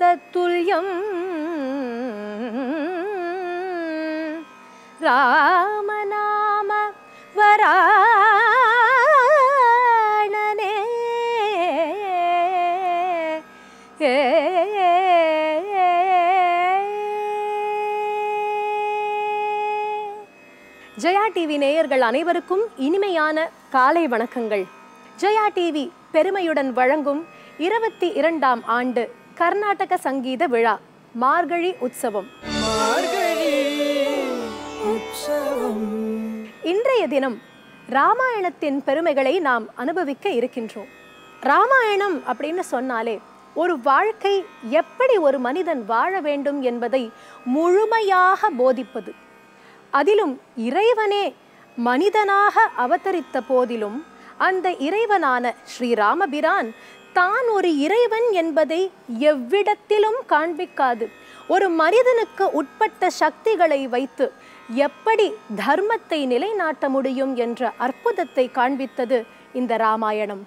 பாதத்துல்யம் ராமநாம வராணனே Jaya TV நேயர்கள் அனைவருக்கும் இனிமையான காலை வணக்கங்கள் ஜெயா டிவி பெருமையுடன் வழங்கும் இருபத்தி இரண்டாம் ஆண்டு கர்நாடக சங்கீத விழா மார்கழி உற்சவம் இன்றைய தினம் ராமாயணத்தின் பெருமைகளை நாம் அனுபவிக்க இருக்கின்றோம் ராமாயணம் அப்படின்னு சொன்னாலே ஒரு வாழ்க்கை எப்படி ஒரு மனிதன் வாழ வேண்டும் என்பதை முழுமையாக போதிப்பது அதிலும் இறைவனே மனிதனாக அவதரித்த போதிலும் அந்த இறைவனான ஸ்ரீராமபிரான் தான் ஒரு இறைவன் என்பதை எவ்விடத்திலும் காண்பிக்காது ஒரு மனிதனுக்கு உட்பட்ட சக்திகளை வைத்து எப்படி தர்மத்தை நிலைநாட்ட முடியும் என்ற அற்புதத்தை காண்பித்தது இந்த ராமாயணம்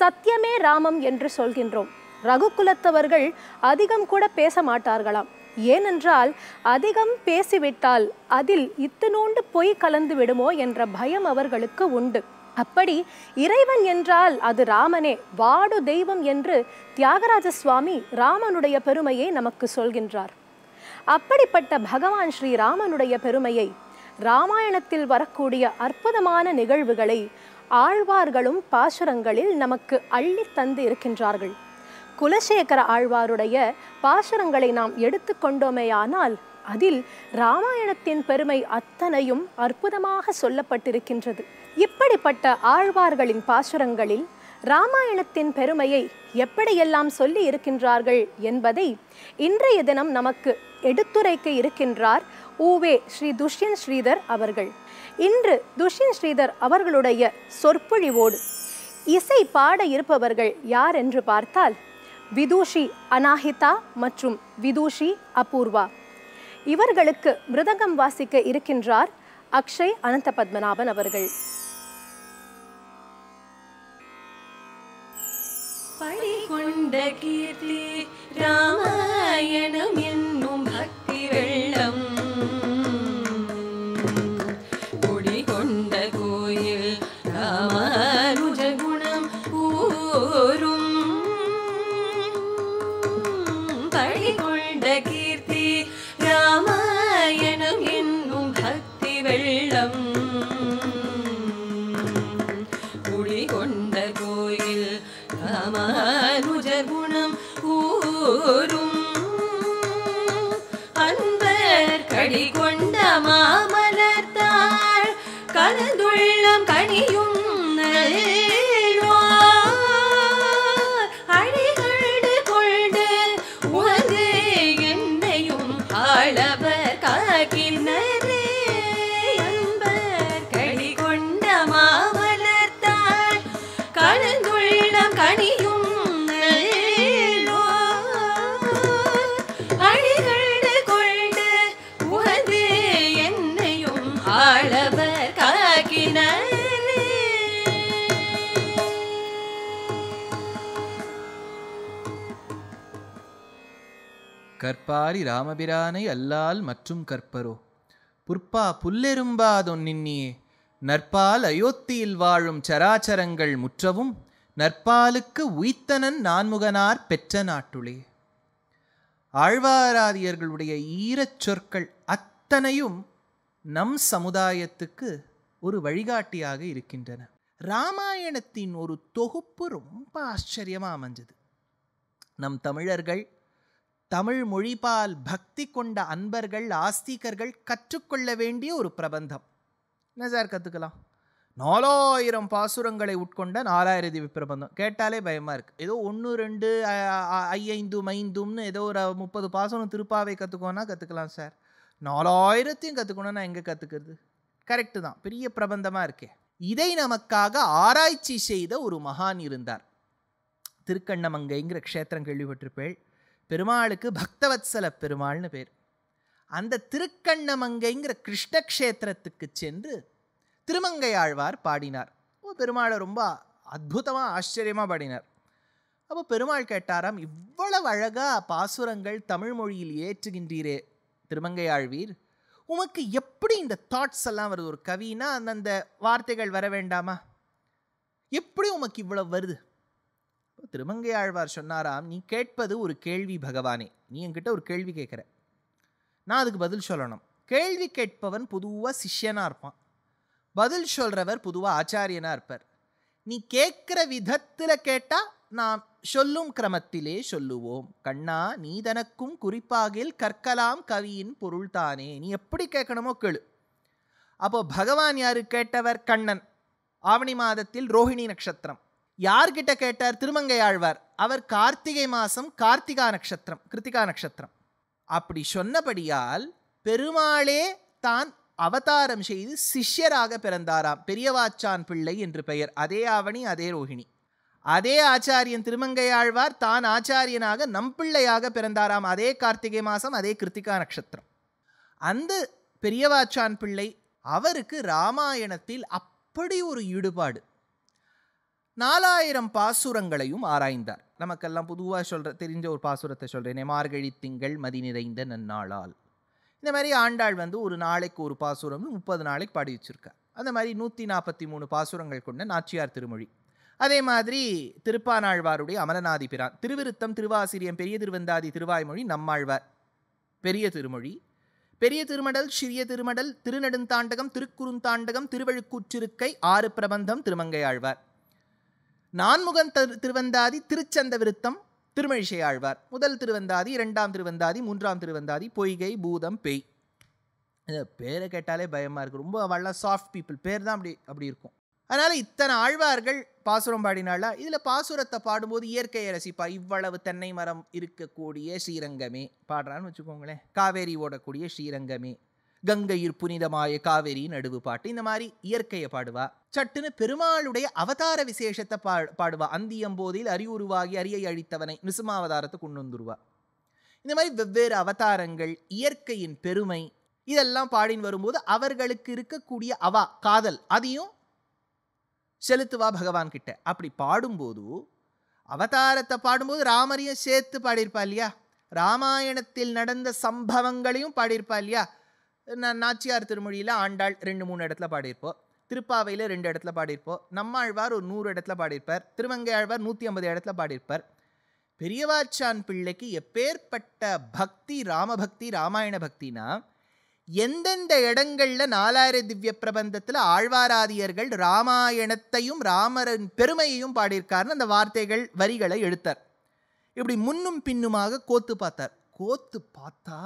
சத்தியமே ராமம் என்று சொல்கின்றோம் ரகுகுலத்தவர்கள் அதிகம் கூட பேச மாட்டார்களாம் ஏனென்றால் அதிகம் பேசிவிட்டால் அதில் இத்தினோண்டு பொய் கலந்து விடுமோ என்ற பயம் அவர்களுக்கு உண்டு அப்படி இறைவன் என்றால் அது ராமனே வாடு தெய்வம் என்று தியாகராஜ சுவாமி ராமனுடைய பெருமையை நமக்கு சொல்கின்றார் அப்படிப்பட்ட பகவான் ஸ்ரீ ராமனுடைய பெருமையை ராமாயணத்தில் வரக்கூடிய அற்புதமான நிகழ்வுகளை ஆழ்வார்களும் பாசுரங்களில் நமக்கு அள்ளி தந்து இருக்கின்றார்கள் குலசேகர ஆழ்வாருடைய பாசுரங்களை நாம் எடுத்துக்கொண்டோமேயானால் அதில் ராமாயணத்தின் பெருமை அத்தனையும் அற்புதமாக சொல்லப்பட்டிருக்கின்றது இப்படிப்பட்ட ஆழ்வார்களின் பாசுரங்களில் ராமாயணத்தின் பெருமையை எப்படியெல்லாம் சொல்லி இருக்கின்றார்கள் என்பதை இன்றைய தினம் நமக்கு எடுத்துரைக்க இருக்கின்றார் ஊவே ஸ்ரீ துஷ்யன் ஸ்ரீதர் அவர்கள் இன்று துஷ்யன் ஸ்ரீதர் அவர்களுடைய சொற்பொழிவோடு இசை பாட இருப்பவர்கள் யார் என்று பார்த்தால் விதூஷி அநாஹிதா மற்றும் விதூஷி அபூர்வா இவர்களுக்கு மிருதங்கம் வாசிக்க இருக்கின்றார் அக்ஷய் அனந்த பத்மநாபன் அவர்கள் கொண்ட கீர்த்தி ராமாயணம் Honey, கற்பாரி ராமபிரானை அல்லால் மற்றும் கற்பரோ புற்பா புல்லெரும்பாதொன்னின்னியே நற்பால் அயோத்தியில் வாழும் சராச்சரங்கள் முற்றவும் நற்பாலுக்கு உய்த்தனன் நான்முகனார் பெற்ற நாட்டுளே ஆழ்வாராதியர்களுடைய ஈரச் சொற்கள் அத்தனையும் நம் சமுதாயத்துக்கு ஒரு வழிகாட்டியாக இருக்கின்றன ராமாயணத்தின் ஒரு தொகுப்பு ரொம்ப ஆச்சரியமாக அமைஞ்சது நம் தமிழர்கள் தமிழ் மொழிபால் பக்தி கொண்ட அன்பர்கள் ஆஸ்திகர்கள் கற்றுக்கொள்ள வேண்டிய ஒரு பிரபந்தம் என்ன சார் கற்றுக்கலாம் நாலாயிரம் பாசுரங்களை உட்கொண்ட நாலாயிரதி பிரபந்தம் கேட்டாலே பயமாக இருக்குது ஏதோ ஒன்று ரெண்டு ஐந்து ஐந்தும்னு ஏதோ ஒரு முப்பது பாசுரம் திருப்பாவை கற்றுக்கோன்னா கற்றுக்கலாம் சார் நாலாயிரத்தையும் கற்றுக்கணும்னா எங்கே கற்றுக்கிறது கரெக்டு தான் பெரிய பிரபந்தமாக இருக்கே இதை நமக்காக ஆராய்ச்சி செய்த ஒரு மகான் இருந்தார் திருக்கண்ணமங்கைங்கிற க்ஷேத்திரம் கேள்விப்பட்டிருப்பேள் பெருமாளுக்கு பக்தவத்சல பெருமாள்னு பேர் அந்த திருக்கண்ணமங்கைங்கிற கிருஷ்ணக்ஷேத்திரத்துக்கு சென்று திருமங்கை ஆழ்வார் பாடினார் பெருமாளை ரொம்ப அற்புதமாக ஆச்சரியமாக பாடினார் அப்போ பெருமாள் கேட்டாராம் இவ்வளவு அழகாக பாசுரங்கள் தமிழ் மொழியில் ஏற்றுகின்றீரே திருமங்கை ஆழ்வீர் உமக்கு எப்படி இந்த தாட்ஸ் எல்லாம் வருது ஒரு கவின்னா அந்தந்த வார்த்தைகள் வர வேண்டாமா எப்படி உமக்கு இவ்வளோ வருது திருமங்கையாழ்வார் சொன்னாராம் நீ கேட்பது ஒரு கேள்வி பகவானே நீ என்கிட்ட ஒரு கேள்வி கேட்குற நான் அதுக்கு பதில் சொல்லணும் கேள்வி கேட்பவன் பொதுவாக சிஷ்யனாக இருப்பான் பதில் சொல்கிறவர் பொதுவாக ஆச்சாரியனாக இருப்பார் நீ கேட்குற விதத்தில் கேட்டால் நாம் சொல்லும் கிரமத்திலே சொல்லுவோம் கண்ணா நீ தனக்கும் குறிப்பாகில் கற்கலாம் கவியின் பொருள்தானே நீ எப்படி கேட்கணுமோ கேளு அப்போ பகவான் யாரு கேட்டவர் கண்ணன் ஆவணி மாதத்தில் ரோஹிணி நட்சத்திரம் யார்கிட்ட கேட்டார் திருமங்கையாழ்வார் அவர் கார்த்திகை மாசம் கார்த்திகா நட்சத்திரம் கிருத்திகா நட்சத்திரம் அப்படி சொன்னபடியால் பெருமாளே தான் அவதாரம் செய்து சிஷ்யராக பிறந்தாராம் பெரியவாச்சான் பிள்ளை என்று பெயர் அதே ஆவணி அதே ரோஹிணி அதே ஆச்சாரியன் திருமங்கையாழ்வார் தான் ஆச்சாரியனாக நம்பிள்ளையாக பிறந்தாராம் அதே கார்த்திகை மாசம் அதே கிருத்திகா நட்சத்திரம் அந்த பெரியவாச்சான் பிள்ளை அவருக்கு ராமாயணத்தில் அப்படி ஒரு ஈடுபாடு நாலாயிரம் பாசுரங்களையும் ஆராய்ந்தார் நமக்கெல்லாம் பொதுவாக சொல்கிற தெரிஞ்ச ஒரு பாசுரத்தை சொல்கிறேன் மார்கழி திங்கள் மதி நிறைந்த நன்னாளால் இந்த மாதிரி ஆண்டாள் வந்து ஒரு நாளைக்கு ஒரு பாசுரம் முப்பது நாளைக்கு பாடி வச்சுருக்கார் அந்த மாதிரி நூற்றி நாற்பத்தி மூணு பாசுரங்கள் கொண்ட நாச்சியார் திருமொழி அதே மாதிரி திருப்பானாழ்வாருடைய அமரநாதி பிரான் திருவிருத்தம் திருவாசிரியம் பெரிய திருவந்தாதி திருவாய்மொழி நம்மாழ்வார் பெரிய திருமொழி பெரிய திருமடல் சிறிய திருமடல் திருநெடுந்தாண்டகம் திருக்குறுந்தாண்டகம் திருவழுக்கூற்றிருக்கை ஆறு பிரபந்தம் திருமங்கை ஆழ்வார் நான்முகன் திருவந்தாதி திருச்சந்த விருத்தம் திருமழிசை ஆழ்வார் முதல் திருவந்தாதி இரண்டாம் திருவந்தாதி மூன்றாம் திருவந்தாதி பொய்கை பூதம் பேய் பேரை கேட்டாலே பயமாக இருக்குது ரொம்ப வல்ல சாஃப்ட் பீப்புள் பேர் தான் அப்படி அப்படி இருக்கும் அதனால் இத்தனை ஆழ்வார்கள் பாசுரம் பாடினாலா இதில் பாசுரத்தை பாடும்போது இயற்கையை ரசிப்பா இவ்வளவு தென்னை மரம் இருக்கக்கூடிய ஸ்ரீரங்கமே பாடுறான்னு வச்சுக்கோங்களேன் காவேரி ஓடக்கூடிய ஸ்ரீரங்கமே கங்கையில் புனிதமாய காவேரி நடுவு பாட்டு இந்த மாதிரி இயற்கையை பாடுவா சட்டுன்னு பெருமாளுடைய அவதார விசேஷத்தை பா பாடுவா அந்தியம் போதில் அறிவுருவாகி அரியை அழித்தவனை நிசுமாவதாரத்தை கொண்டு வந்துருவா இந்த மாதிரி வெவ்வேறு அவதாரங்கள் இயற்கையின் பெருமை இதெல்லாம் பாடின்னு வரும்போது அவர்களுக்கு இருக்கக்கூடிய அவா காதல் அதையும் செலுத்துவா பகவான் கிட்ட அப்படி பாடும்போது அவதாரத்தை பாடும்போது ராமரையும் சேர்த்து பாடியிருப்பா இல்லையா ராமாயணத்தில் நடந்த சம்பவங்களையும் பாடியிருப்பா இல்லையா நாச்சியார் திருமொழியில் ஆண்டாள் ரெண்டு மூணு இடத்துல பாடியிருப்போம் திருப்பாவையில் ரெண்டு இடத்துல பாடியிருப்போம் நம்மாழ்வார் ஒரு நூறு இடத்துல பாடியிருப்பார் ஆழ்வார் நூற்றி ஐம்பது இடத்துல பாடியிருப்பார் பெரியவாச்சான் பிள்ளைக்கு எப்பேற்பட்ட பக்தி ராமபக்தி ராமாயண பக்தினா எந்தெந்த இடங்களில் நாலாயிர திவ்ய பிரபந்தத்தில் ஆழ்வாராதியர்கள் ராமாயணத்தையும் ராமரின் பெருமையையும் பாடியிருக்காருன்னு அந்த வார்த்தைகள் வரிகளை எடுத்தார் இப்படி முன்னும் பின்னுமாக கோத்து பார்த்தார் கோத்து பார்த்தா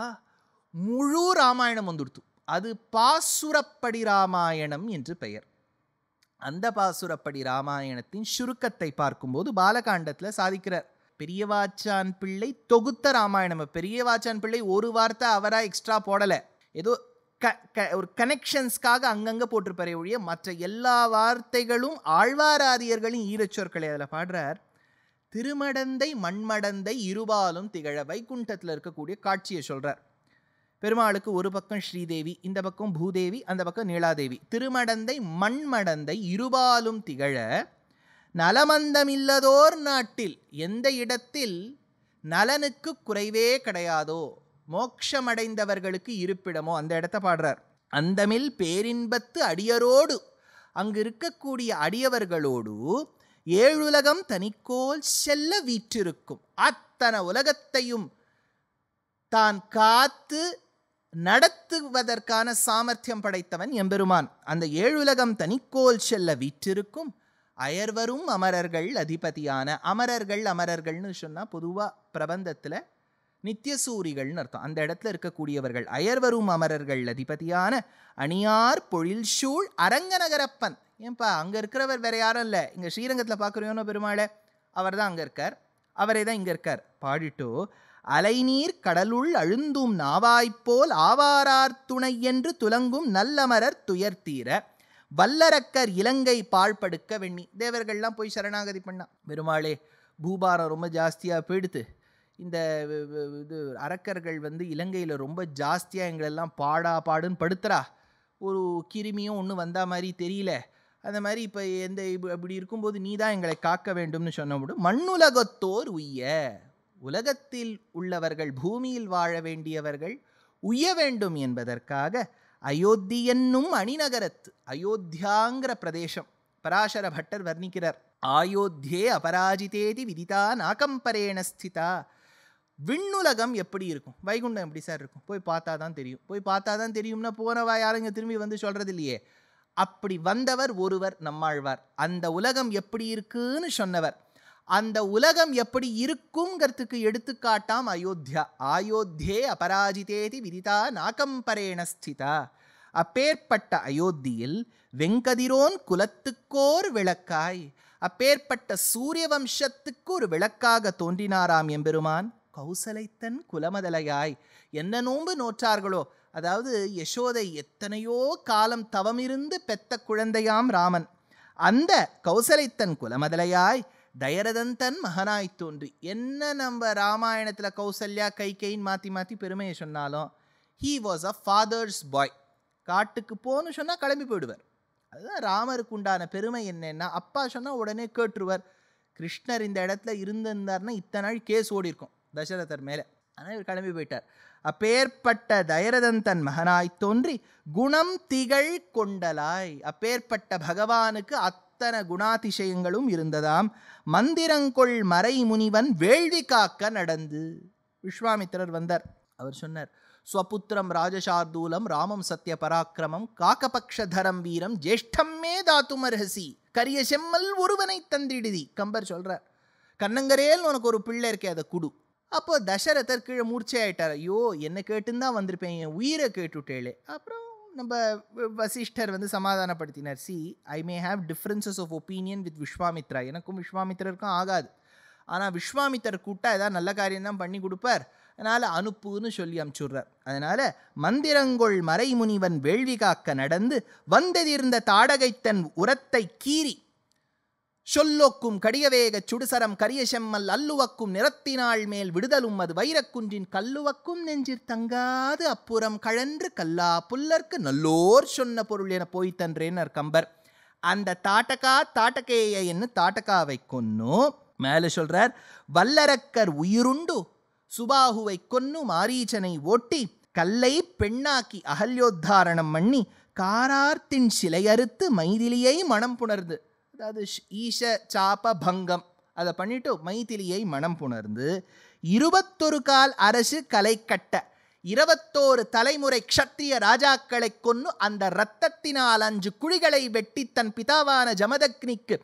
முழு ராமாயணம் வந்துடுத்து அது பாசுரப்படி ராமாயணம் என்று பெயர் அந்த பாசுரப்படி ராமாயணத்தின் சுருக்கத்தை பார்க்கும்போது பாலகாண்டத்தில் சாதிக்கிறார் பெரியவாச்சான் பிள்ளை தொகுத்த ராமாயணம் பெரியவாச்சான் பிள்ளை ஒரு வார்த்தை அவராக எக்ஸ்ட்ரா போடலை ஏதோ க க ஒரு கனெக்ஷன்ஸ்க்காக அங்கங்கே போட்டிருப்பாரே ஒழிய மற்ற எல்லா வார்த்தைகளும் ஆழ்வாராதியர்களின் ஈரச்சொற்களை அதில் பாடுறார் திருமடந்தை மண்மடந்தை இருபாலும் திகழ வைகுண்டத்தில் இருக்கக்கூடிய காட்சியை சொல்கிறார் பெருமாளுக்கு ஒரு பக்கம் ஸ்ரீதேவி இந்த பக்கம் பூதேவி அந்த பக்கம் நீலாதேவி திருமடந்தை மண்மடந்தை இருபாலும் திகழ நலமந்தமில்லதோர் நாட்டில் எந்த இடத்தில் நலனுக்கு குறைவே கிடையாதோ மோட்சமடைந்தவர்களுக்கு இருப்பிடமோ அந்த இடத்த பாடுறார் அந்தமில் பேரின்பத்து அடியரோடு அங்கு இருக்கக்கூடிய அடியவர்களோடு ஏழுலகம் தனிக்கோல் செல்ல வீற்றிருக்கும் அத்தனை உலகத்தையும் தான் காத்து நடத்துவதற்கான சாமர்த்தியம் படைத்தவன் எம்பெருமான் அந்த ஏழுலகம் தனிக்கோல் செல்ல விற்றிருக்கும் அயர்வரும் அமரர்கள் அதிபதியான அமரர்கள் அமரர்கள்னு சொன்னால் பொதுவாக பிரபந்தத்தில் நித்தியசூரிகள்னு அர்த்தம் அந்த இடத்துல இருக்கக்கூடியவர்கள் அயர்வரும் அமரர்கள் அதிபதியான அணியார் பொழில் சூழ் அரங்கநகரப்பன் ஏன்பா அங்கே இருக்கிறவர் வேற யாரும் இல்லை இங்கே ஸ்ரீரங்கத்தில் பார்க்குறியோனோ பெருமாளை அவர் தான் அங்கே இருக்கார் அவரே தான் இங்கே இருக்கார் பாடிட்டோ அலைநீர் கடலுள் அழுந்தும் நாவாய்ப்போல் ஆவாரார் என்று துலங்கும் நல்லமரர் துயர்த்தீர வல்லரக்கர் இலங்கை பாழ்படுக்க வெண்ணி தேவர்கள்லாம் போய் சரணாகதி பண்ணா பெருமாளே பூபாரம் ரொம்ப ஜாஸ்தியாக போயிடுத்து இந்த இது அரக்கர்கள் வந்து இலங்கையில் ரொம்ப ஜாஸ்தியாக எங்களெல்லாம் பாடா பாடுன்னு படுத்துறா ஒரு கிருமியும் ஒன்று வந்தா மாதிரி தெரியல அந்த மாதிரி இப்போ எந்த இப்படி இருக்கும்போது நீ தான் எங்களை காக்க வேண்டும்னு சொன்னபோது மண்ணுலகத்தோர் உய்ய உலகத்தில் உள்ளவர்கள் பூமியில் வாழ வேண்டியவர்கள் உய்ய வேண்டும் என்பதற்காக அயோத்தியன்னும் என்னும் அணிநகரத்து அயோத்தியாங்கிற பிரதேசம் பராசர பட்டர் வர்ணிக்கிறார் ஆயோத்தியே அபராஜிதேதி விதிதா நாகம்பரேண ஸ்திதா விண்ணுலகம் எப்படி இருக்கும் வைகுண்டம் எப்படி சார் இருக்கும் போய் பார்த்தா தான் தெரியும் போய் பார்த்தா தான் தெரியும்னா போனவா யாருங்க திரும்பி வந்து சொல்கிறது இல்லையே அப்படி வந்தவர் ஒருவர் நம்மாழ்வார் அந்த உலகம் எப்படி இருக்குன்னு சொன்னவர் அந்த உலகம் எப்படி இருக்குங்கிறதுக்கு எடுத்துக்காட்டாம் அயோத்தியா ஆயோத்தியே அபராஜிதேதி விதிதா நாகம்பரேண ஸ்திதா அப்பேற்பட்ட அயோத்தியில் வெங்கதிரோன் குலத்துக்கோர் விளக்காய் அப்பேற்பட்ட சூரிய வம்சத்துக்கு ஒரு விளக்காக தோன்றினாராம் எம்பெருமான் கௌசலைத்தன் குலமதலையாய் என்ன நோன்பு நோற்றார்களோ அதாவது யசோதை எத்தனையோ காலம் தவமிருந்து பெத்த குழந்தையாம் ராமன் அந்த கௌசலைத்தன் குலமதலையாய் தயரதன் மகனாய் தோன்றி என்ன நம்ம ராமாயணத்தில் கௌசல்யா கைக்கைன்னு மாற்றி மாற்றி பெருமையை சொன்னாலும் he was a father's boy காட்டுக்கு போன்னு சொன்னால் கிளம்பி போயிடுவார் அதுதான் ராமருக்கு உண்டான பெருமை என்னென்னா அப்பா சொன்னால் உடனே கேட்டுருவார் கிருஷ்ணர் இந்த இடத்துல இருந்திருந்தார்னா இத்தனை நாள் கேஸ் ஓடி தசரதர் மேலே ஆனால் இவர் கிளம்பி போயிட்டார் அப்பேற்பட்ட தயரதன் தன் மகனாய் தோன்றி குணம் திகழ் கொண்டலாய் அப்பேற்பட்ட பகவானுக்கு அத் அத்தனை குணாதிசயங்களும் இருந்ததாம் மந்திரங்கொள் மறை முனிவன் வேள்வி காக்க நடந்து விஸ்வாமித்திரர் வந்தார் அவர் சொன்னார் ஸ்வபுத்திரம் ராஜசார்தூலம் ராமம் சத்திய பராக்கிரமம் காக்கபக்ஷதரம் வீரம் ஜேஷ்டம்மே தாத்துமர்ஹசி கரிய செம்மல் ஒருவனை தந்திடுதி கம்பர் சொல்றார் கண்ணங்கரேல் உனக்கு ஒரு பிள்ளை இருக்கே அதை குடு அப்போ தசரதர் கீழே ஆயிட்டார் ஐயோ என்ன கேட்டுன்னு தான் வந்திருப்பேன் என் உயிரை கேட்டுட்டேளே அப்புறம் நம்ம வசிஷ்டர் வந்து சமாதானப்படுத்தினார் see I may have differences of opinion with Vishwamitra எனக்கும் விஸ்வாமித்திரருக்கும் ஆகாது ஆனால் விஸ்வாமித்தர் கூட்டா ஏதாவது நல்ல காரியம் தான் பண்ணி கொடுப்பார் அதனால் அனுப்புன்னு சொல்லி அமுச்சுடுறார் அதனால் மந்திரங்கொள் மறைமுனிவன் வேள்வி காக்க நடந்து வந்ததிருந்த தாடகைத்தன் உரத்தை கீறி சொல்லொக்கும் கடியவேகச் சுடுசரம் கரிய செம்மல் அல்லுவக்கும் நிறத்தினாள் மேல் விடுதலும் அது வைரக்குன்றின் கல்லுவக்கும் நெஞ்சிற் தங்காது அப்புறம் கழன்று கல்லா புல்லர்க்கு நல்லோர் சொன்ன பொருள் என போய்த்தன்றேனர் கம்பர் அந்த தாட்டகா தாட்டகேய என்னு தாட்டகாவை கொன்னு மேலே சொல்றார் வல்லரக்கர் உயிருண்டு சுபாகுவை கொன்னு மாரீச்சனை ஓட்டி கல்லை பெண்ணாக்கி அகல்யோத்தாரணம் பண்ணி காரார்த்தின் சிலையறுத்து மைதிலியை மனம் புணர்ந்து அதாவது ஈஷ சாப பங்கம் அதை பண்ணிட்டு மைத்திலியை மனம் புணர்ந்து இருபத்தொரு கால் அரசு கலை கட்ட இருபத்தோரு தலைமுறை க்ஷத்திரிய ராஜாக்களை கொன்று அந்த இரத்தத்தினால் அஞ்சு குழிகளை வெட்டி தன் பிதாவான ஜமதக்னிக்கு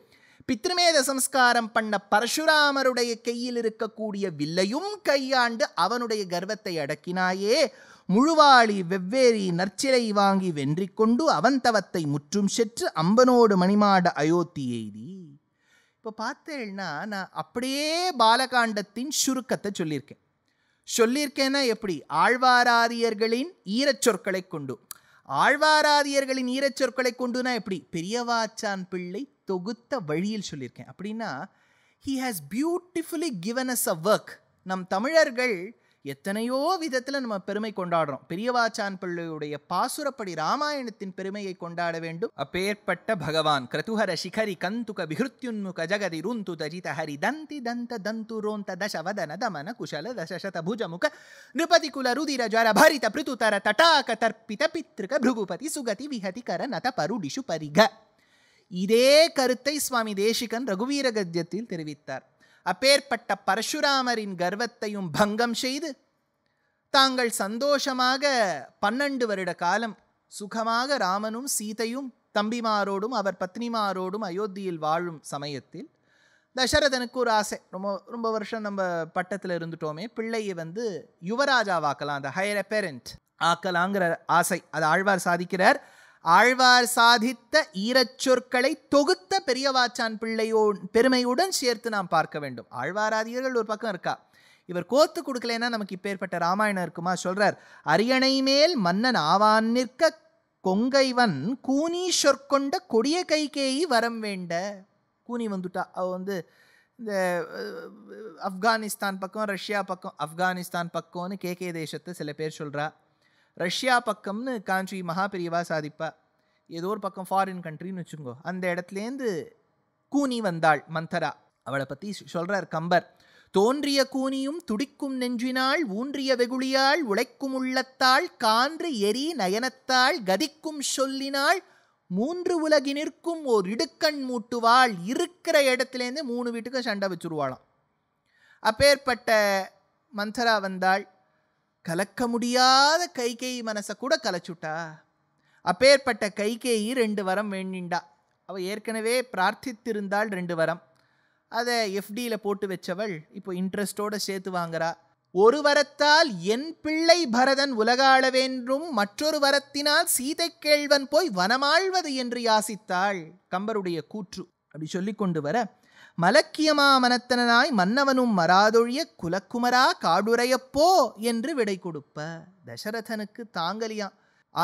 பித்ருமேத சம்ஸ்காரம் பண்ண பரசுராமருடைய கையில் இருக்கக்கூடிய வில்லையும் கையாண்டு அவனுடைய கர்வத்தை அடக்கினாயே முழுவாளி வெவ்வேறி நற்சிலை வாங்கி வென்றி கொண்டு அவந்தவத்தை முற்றும் செற்று அம்பனோடு மணிமாட அயோத்தி எய்தி இப்போ பார்த்தேன்னா நான் அப்படியே பாலகாண்டத்தின் சுருக்கத்தை சொல்லியிருக்கேன் சொல்லியிருக்கேன்னா எப்படி ஆழ்வாராரியர்களின் ஈரச்சொற்களை கொண்டு ஆழ்வாராதியர்களின் ஈரச்சொற்களை கொண்டுனா எப்படி பெரியவாச்சான் பிள்ளை தொகுத்த வழியில் சொல்லியிருக்கேன் அப்படின்னா he has beautifully given us a work நம் தமிழர்கள் எத்தனையோ விதத்தில் நம்ம பெருமை கொண்டாடுறோம் பெரியவாச்சான் பிள்ளையுடைய பாசுரப்படி ராமாயணத்தின் பெருமையை கொண்டாட வேண்டும் அப்பேற்பட்ட பகவான் கிரதுஹர சிகரி கந்துக விஹுத்யுன்முக ஜகதி ருந்து தஜித ஹரி தந்தி தந்த தந்து ரோந்த தசவதன தமன குஷல தசசத புஜமுக நிருபதி குல ருதிர ஜர பரித தர தட்டாக தர்ப்பித பித்ருக பிருகுபதி சுகதி விஹதி கர நத பருடிஷு பரிக இதே கருத்தை சுவாமி தேசிகன் ரகுவீர கத்தியத்தில் தெரிவித்தார் அப்பேற்பட்ட பரஷுராமரின் கர்வத்தையும் பங்கம் செய்து தாங்கள் சந்தோஷமாக பன்னெண்டு வருட காலம் சுகமாக ராமனும் சீதையும் தம்பிமாரோடும் அவர் பத்னிமாரோடும் அயோத்தியில் வாழும் சமயத்தில் தசரதனுக்கு ஒரு ஆசை ரொம்ப ரொம்ப வருஷம் நம்ம பட்டத்தில் இருந்துட்டோமே பிள்ளையை வந்து யுவராஜாவாக்கலாம் அந்த ஹையர் பேரண்ட் ஆக்கலாங்கிற ஆசை அது ஆழ்வார் சாதிக்கிறார் ஆழ்வார் சாதித்த ஈரச்சொற்களை தொகுத்த பெரியவாச்சான் பிள்ளையோ பெருமையுடன் சேர்த்து நாம் பார்க்க வேண்டும் ஆழ்வாராதியர்கள் ஒரு பக்கம் இருக்கா இவர் கோத்து கொடுக்கலன்னா நமக்கு இப்பேற்பட்ட ராமாயணம் இருக்குமா சொல்றார் அரியணை மேல் மன்னன் ஆவான் நிற்க கொங்கைவன் கூனி சொற்கொண்ட கொடிய கைகேயி வரம் வேண்ட கூனி வந்துட்டா அவ வந்து இந்த ஆப்கானிஸ்தான் பக்கம் ரஷ்யா பக்கம் ஆப்கானிஸ்தான் பக்கம்னு கே கே தேசத்தை சில பேர் சொல்கிறா ரஷ்யா பக்கம்னு காஞ்சி மகாபெரியவா சாதிப்பா ஏதோ ஒரு பக்கம் ஃபாரின் கண்ட்ரின்னு வச்சுக்கோங்க அந்த இடத்துலேருந்து கூனி வந்தாள் மந்தரா அவளை பற்றி சொல்கிறார் கம்பர் தோன்றிய கூனியும் துடிக்கும் நெஞ்சினால் ஊன்றிய வெகுளியாள் உழைக்கும் உள்ளத்தாள் கான்று எரி நயனத்தாள் கதிக்கும் சொல்லினாள் மூன்று உலகினிற்கும் ஓர் இடுக்கண் மூட்டுவாள் இருக்கிற இடத்துலேருந்து மூணு வீட்டுக்கு சண்டை வச்சுருவாளாம் அப்பேற்பட்ட மந்தரா வந்தாள் கலக்க முடியாத கைகேயி மனசை கூட கலைச்சுட்டா அப்பேற்பட்ட கைகேயி ரெண்டு வரம் வேண்டிண்டா அவள் ஏற்கனவே பிரார்த்தித்திருந்தாள் ரெண்டு வரம் அதை எஃப்டியில் போட்டு வச்சவள் இப்போ இன்ட்ரெஸ்டோடு சேர்த்து வாங்குறா ஒரு வரத்தால் என் பிள்ளை பரதன் உலகாள வேண்டும் மற்றொரு வரத்தினால் சீதை கேழ்வன் போய் வனமாழ்வது என்று யாசித்தாள் கம்பருடைய கூற்று அப்படி சொல்லி கொண்டு வர மலக்கியமா மனத்தனாய் மன்னவனும் மராதொழிய குலக்குமரா காடுரையப்போ என்று விடை கொடுப்ப தசரதனுக்கு தாங்கலியா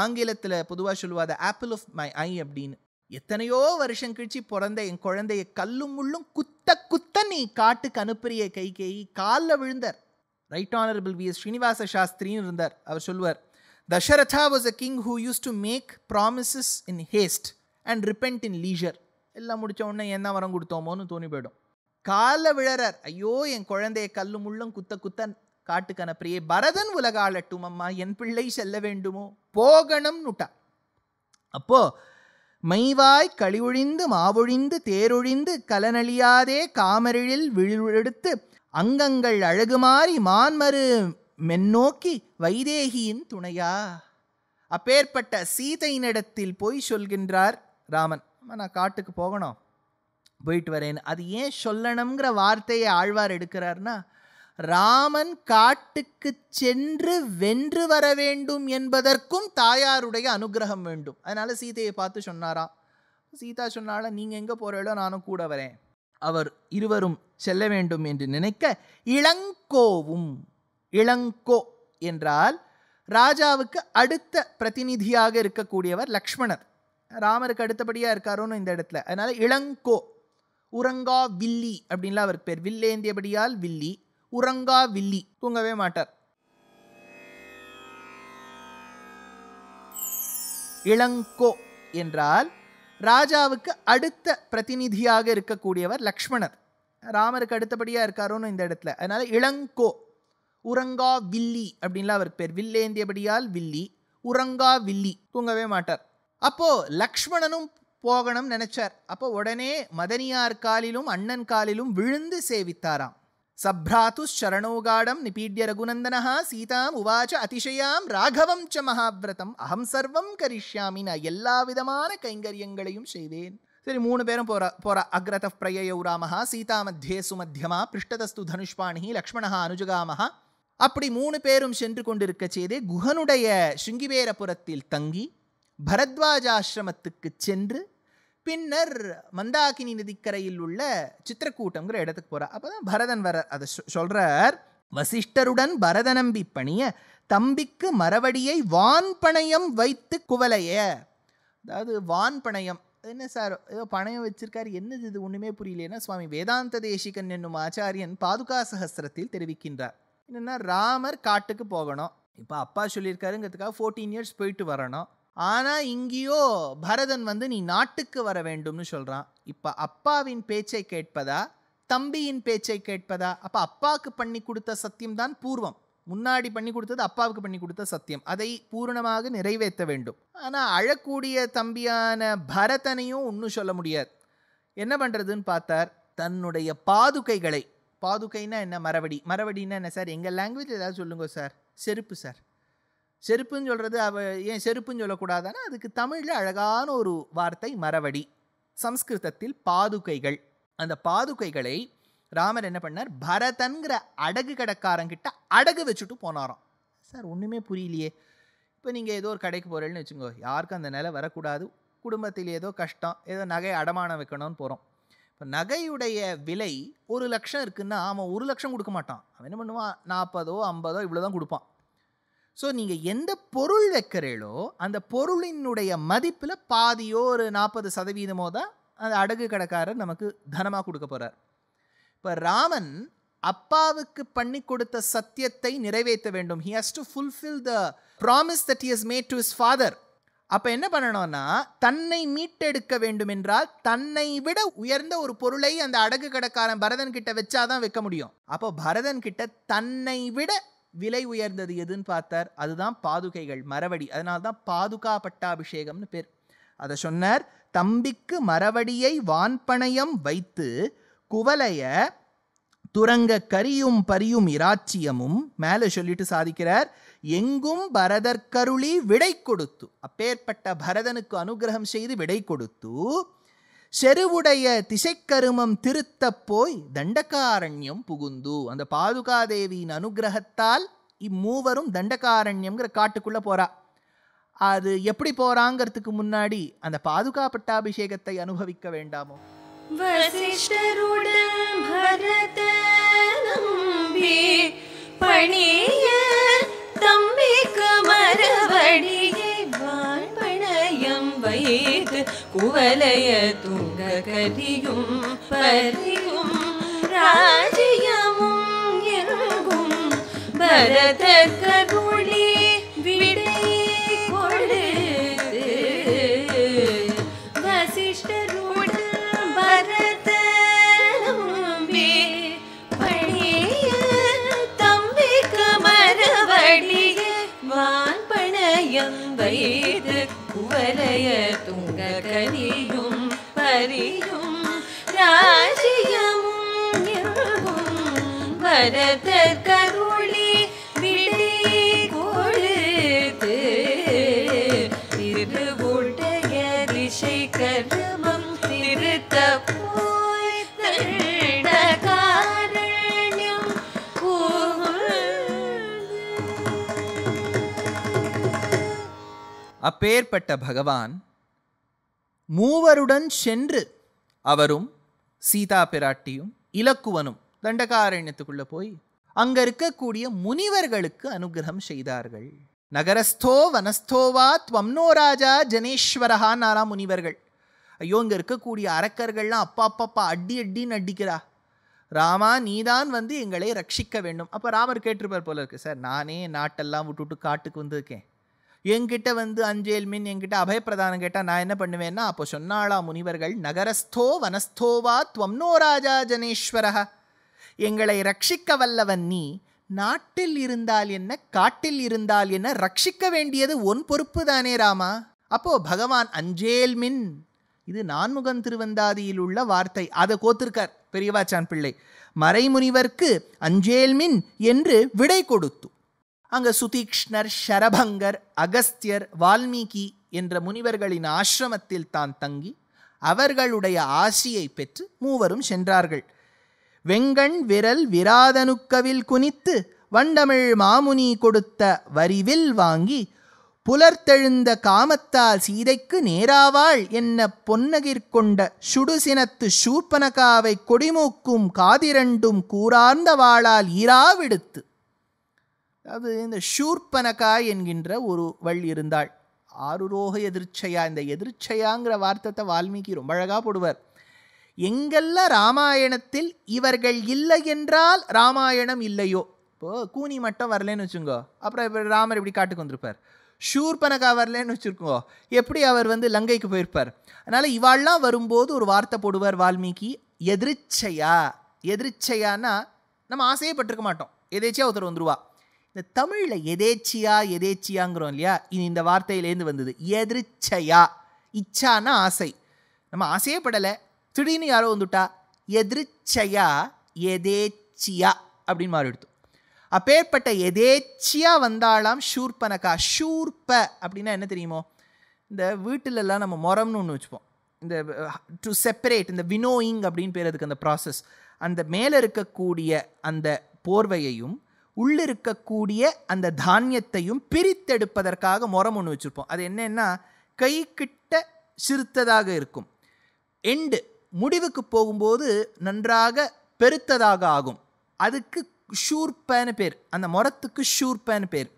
ஆங்கிலத்தில் பொதுவாக சொல்லுவாத ஆப்பிள் ஆஃப் மை ஐ அப்படின்னு எத்தனையோ வருஷம் கழிச்சு பிறந்த என் குழந்தைய கல்லும் முள்ளும் குத்த குத்த நீ காட்டுக்கு அனுப்புறிய கை கை காலில் விழுந்தார் right honourable V S Srinivasa சாஸ்திரின்னு இருந்தார் அவர் சொல்லுவார் Dasharatha was a king who used to make promises in haste and repent in leisure எல்லாம் முடித்த உடனே என்ன வரம் கொடுத்தோமோன்னு தோணி போயிடும் கால விழறார் ஐயோ என் குழந்தைய கல்லு முள்ளும் குத்த குத்த காட்டு கணப்பிரியே பரதன் உலக அம்மா என் பிள்ளை செல்ல வேண்டுமோ போகணும்னுட்டா அப்போ மைவாய் கழிவொழிந்து மாவொழிந்து தேரொழிந்து கலனழியாதே காமரிழில் விழுவெடுத்து அங்கங்கள் அழகு மாறி மான்மறு மென்னோக்கி வைதேகியின் துணையா அப்பேற்பட்ட சீதையினிடத்தில் போய் சொல்கின்றார் ராமன் நான் காட்டுக்கு போகணும் போயிட்டு வரேன்னு அது ஏன் சொல்லணுங்கிற வார்த்தையை ஆழ்வார் எடுக்கிறார்னா ராமன் காட்டுக்கு சென்று வென்று வர வேண்டும் என்பதற்கும் தாயாருடைய அனுகிரகம் வேண்டும் அதனால் சீதையை பார்த்து சொன்னாராம் சீதா சொன்னால நீங்கள் எங்கே போகிறீங்களோ நானும் கூட வரேன் அவர் இருவரும் செல்ல வேண்டும் என்று நினைக்க இளங்கோவும் இளங்கோ என்றால் ராஜாவுக்கு அடுத்த பிரதிநிதியாக இருக்கக்கூடியவர் லக்ஷ்மணர் ராமருக்கு அடுத்தபடியாக இருக்காரோன்னு இந்த இடத்துல அதனால் இளங்கோ உரங்கா வில்லி அப்படின்லாம் அவருக்கு பேர் வில்லேந்தியபடியால் வில்லி உரங்கா வில்லி தூங்கவே மாட்டார் இளங்கோ என்றால் ராஜாவுக்கு அடுத்த பிரதிநிதியாக இருக்கக்கூடியவர் லக்ஷ்மணர் ராமருக்கு அடுத்தபடியாக இருக்காரோன்னு இந்த இடத்துல அதனால் இளங்கோ உரங்கா வில்லி அப்படின்லாம் அவருக்கு பேர் வில்லேந்தியபடியால் வில்லி உரங்கா வில்லி தூங்கவே மாட்டார் அப்போது லக்ஷ்மணனும் போகணும்னு நினச்சார் அப்போ உடனே மதனியார் காலிலும் அண்ணன் காலிலும் விழுந்து சேவித்தாராம் சப்ராத்து சரணோகாடம் நிபீட்ய ரகுநந்தனா சீதாம் உவாச்ச அதிசயாம் ராகவம் ச மகாவிரதம் அகம் சர்வம் கரிஷ்யாமி நான் எல்லா விதமான கைங்கரியங்களையும் செய்வேன் சரி மூணு பேரும் போற போற அக்ரத பிரயயௌ ராமஹா சீதா மத்தியே சுமத்தியமா பிருஷ்டதஸ்து தனுஷ்பாணி லக்ஷ்மணஹா அனுஜகாமஹா அப்படி மூணு பேரும் சென்று கொண்டிருக்க செய்தே குஹனுடைய சிங்கிவேரபுரத்தில் தங்கி ஆசிரமத்துக்கு சென்று பின்னர் மந்தாகினி நதிக்கரையில் உள்ள சித்திரக்கூட்டம்ங்கிற இடத்துக்கு போகிறார் அப்போ தான் பரதன் வர அதை சொல்கிறார் வசிஷ்டருடன் பரதநம்பி பணிய தம்பிக்கு மரவடியை வான்பணயம் வைத்து குவலைய அதாவது வான்பணயம் என்ன சார் ஏதோ பணயம் வச்சிருக்கார் என்னது இது ஒன்றுமே புரியலன்னா சுவாமி வேதாந்த தேசிகன் என்னும் ஆச்சாரியன் பாதுகா சகசிரத்தில் தெரிவிக்கின்றார் என்னென்னா ராமர் காட்டுக்கு போகணும் இப்போ அப்பா சொல்லியிருக்காருங்கிறதுக்காக ஃபோர்டீன் இயர்ஸ் போயிட்டு வரணும் ஆனால் இங்கேயோ பரதன் வந்து நீ நாட்டுக்கு வர வேண்டும்னு சொல்கிறான் இப்போ அப்பாவின் பேச்சை கேட்பதா தம்பியின் பேச்சை கேட்பதா அப்போ அப்பாவுக்கு பண்ணி கொடுத்த சத்தியம் தான் பூர்வம் முன்னாடி பண்ணி கொடுத்தது அப்பாவுக்கு பண்ணி கொடுத்த சத்தியம் அதை பூரணமாக நிறைவேற்ற வேண்டும் ஆனால் அழக்கூடிய தம்பியான பரதனையும் ஒன்றும் சொல்ல முடியாது என்ன பண்ணுறதுன்னு பார்த்தார் தன்னுடைய பாதுகைகளை பாதுகைன்னா என்ன மரவடி மரவடின்னா என்ன சார் எங்கள் லாங்குவேஜ் ஏதாவது சொல்லுங்க சார் செருப்பு சார் செருப்புன்னு சொல்கிறது அவ ஏன் செருப்புன்னு சொல்லக்கூடாதானா அதுக்கு தமிழில் அழகான ஒரு வார்த்தை மரவடி சம்ஸ்கிருதத்தில் பாதுகைகள் அந்த பாதுகைகளை ராமர் என்ன பண்ணார் பரதன்கிற அடகு கடைக்காரங்கிட்ட அடகு வச்சுட்டு போனாராம் சார் ஒன்றுமே புரியலையே இப்போ நீங்கள் ஏதோ ஒரு கடைக்கு போகிறேன்னு வச்சுக்கோங்க யாருக்கும் அந்த நிலை வரக்கூடாது குடும்பத்தில் ஏதோ கஷ்டம் ஏதோ நகை அடமானம் வைக்கணும்னு போகிறோம் இப்போ நகையுடைய விலை ஒரு லட்சம் இருக்குன்னா அவன் ஒரு லட்சம் கொடுக்க மாட்டான் அவன் என்ன பண்ணுவான் நாற்பதோ ஐம்பதோ இவ்வளோ தான் கொடுப்பான் ஸோ நீங்கள் எந்த பொருள் வைக்கிறீங்களோ அந்த பொருளினுடைய மதிப்பில் பாதியோ ஒரு நாற்பது சதவீதமோ தான் அந்த அடகு கடைக்காரர் நமக்கு தனமாக கொடுக்க போகிறார் இப்போ ராமன் அப்பாவுக்கு பண்ணி கொடுத்த சத்தியத்தை நிறைவேற்ற வேண்டும் he has to fulfil the promise that he's made to his father அப்போ என்ன பண்ணணும்னா தன்னை மீட்டெடுக்க வேண்டும் என்றால் தன்னை விட உயர்ந்த ஒரு பொருளை அந்த அடகு கடைக்காரன் பரதன் கிட்ட வச்சாதான் வைக்க முடியும் அப்போ பரதன் கிட்ட தன்னை விட விலை உயர்ந்தது எதுன்னு பார்த்தார் அதுதான் பாதுகைகள் மரவடி அதனால்தான் பாதுகா பட்டாபிஷேகம்னு பேர் அதை சொன்னார் தம்பிக்கு மரவடியை வான்பணையம் வைத்து குவலைய துரங்க கரியும் பரியும் இராச்சியமும் மேலே சொல்லிட்டு சாதிக்கிறார் எங்கும் பரதற்கருளி விடை கொடுத்து அப்பேற்பட்ட பரதனுக்கு அனுகிரகம் செய்து விடை கொடுத்து செருவுடைய திசைக்கருமம் திருத்தப் போய் தண்டகாரண்யம் புகுந்து அந்த பாதுகாதேவியின் அனுகிரகத்தால் இம்மூவரும் தண்டகாரண்யம்ங்கிற காட்டுக்குள்ளே போகிறா அது எப்படி போகிறாங்கிறதுக்கு முன்னாடி அந்த பாதுகா பட்டாபிஷேகத்தை அனுபவிக்க வேண்டாமோ பணிய தம்பி கமரவடியே വൈക് കുവലയ തുങ്ക കരിയും പരിയും രാജയമും എങ്കും ഭരതക്കരു பரதர் கருளி விடி கருமம் திருத்த அப்பேற்பட்ட பகவான் மூவருடன் சென்று அவரும் சீதா பிராட்டியும் இலக்குவனும் தண்டகாரண்யத்துக்குள்ளே போய் அங்கே இருக்கக்கூடிய முனிவர்களுக்கு அனுகிரகம் செய்தார்கள் நகரஸ்தோ வனஸ்தோவா துவம்னோ ராஜா நாரா முனிவர்கள் ஐயோ இங்கே இருக்கக்கூடிய அரக்கர்கள்லாம் அப்பா அப்பப்பா அடி அடின்னு அடிக்கிறா ராமா நீதான் வந்து எங்களை ரட்சிக்க வேண்டும் அப்போ ராமர் கேட்டிருப்பார் போல இருக்கு சார் நானே நாட்டெல்லாம் விட்டுவிட்டு காட்டுக்கு வந்திருக்கேன் என்கிட்ட வந்து அஞ்சேல் மின் என்கிட்ட அபயப்பிரதானம் கேட்டால் நான் என்ன பண்ணுவேன்னா அப்போ சொன்னாளா முனிவர்கள் நகரஸ்தோ வனஸ்தோவா துவம்னோ ராஜா ஜனேஸ்வரஹா எங்களை ரட்சிக்க வல்லவன் நீ நாட்டில் இருந்தால் என்ன காட்டில் இருந்தால் என்ன ரட்சிக்க வேண்டியது உன் பொறுப்பு தானே ராமா அப்போ பகவான் அஞ்சேல் மின் இது நான்முகன் திருவந்தாதியில் உள்ள வார்த்தை அதை கோத்திருக்கார் பெரியவாச்சான் பிள்ளை மறைமுனிவர்க்கு அஞ்சேல் மின் என்று விடை கொடுத்து அங்கே சுதீக்ஷ்ணர் ஷரபங்கர் அகஸ்தியர் வால்மீகி என்ற முனிவர்களின் ஆசிரமத்தில் தான் தங்கி அவர்களுடைய ஆசியை பெற்று மூவரும் சென்றார்கள் வெங்கண் விரல் விராதனுக்கவில் குனித்து வண்டமிழ் மாமுனி கொடுத்த வரிவில் வாங்கி புலர்த்தெழுந்த காமத்தால் சீதைக்கு நேராவாள் என்ன பொன்னகிற்கொண்ட சுடுசினத்து சூப்பனகாவை கொடிமூக்கும் காதிரண்டும் கூறார்ந்த வாளால் ஈராவிடுத்து அது இந்த ஷூர்பனகா என்கின்ற ஒரு வள் இருந்தாள் ஆறுரோக எதிர்ச்சையா இந்த எதிர்ச்சையாங்கிற வார்த்தத்தை வால்மீகி ரொம்ப அழகாக போடுவார் எங்கெல்லாம் ராமாயணத்தில் இவர்கள் இல்லை என்றால் ராமாயணம் இல்லையோ இப்போ கூனி மட்டும் வரலன்னு வச்சுங்கோ அப்புறம் இப்போ ராமர் இப்படி காட்டுக்கு வந்திருப்பார் ஷூர்பனகா வரலன்னு வச்சுருக்கோ எப்படி அவர் வந்து லங்கைக்கு போயிருப்பார் அதனால் இவாள்லாம் வரும்போது ஒரு வார்த்தை போடுவார் வால்மீகி எதிர்ச்சையா எதிர்ச்சையானா நம்ம ஆசையே பட்டிருக்க மாட்டோம் எதேச்சியா ஒருத்தர் வந்துருவா இந்த தமிழில் எதேச்சியா எதேச்சியாங்கிறோம் இல்லையா இது இந்த வார்த்தையிலேருந்து வந்தது எதிர்ச்சையா இச்சானா ஆசை நம்ம ஆசையே படலை திடீர்னு யாரோ வந்துட்டா எதிர்ச்சையா எதேச்சியா அப்படின்னு எடுத்தோம் அப்பேற்பட்ட எதேச்சியாக வந்தாலாம் ஷூர்பனக்கா ஷூர்ப அப்படின்னா என்ன தெரியுமோ இந்த வீட்டிலலாம் நம்ம மொரம்னு ஒன்று வச்சுப்போம் இந்த டு செப்பரேட் இந்த வினோயிங் அப்படின்னு பேர் அதுக்கு அந்த ப்ராசஸ் அந்த மேலே இருக்கக்கூடிய அந்த போர்வையையும் உள்ளிருக்கக்கூடிய அந்த தானியத்தையும் பிரித்தெடுப்பதற்காக முறம் ஒன்று வச்சுருப்போம் அது என்னென்னா கை கிட்ட சிறுத்ததாக இருக்கும் எண்டு முடிவுக்கு போகும்போது நன்றாக பெருத்ததாக ஆகும் அதுக்கு ஷூர்பேன்னு பேர் அந்த முரத்துக்கு ஷூர்பேன்னு பேர்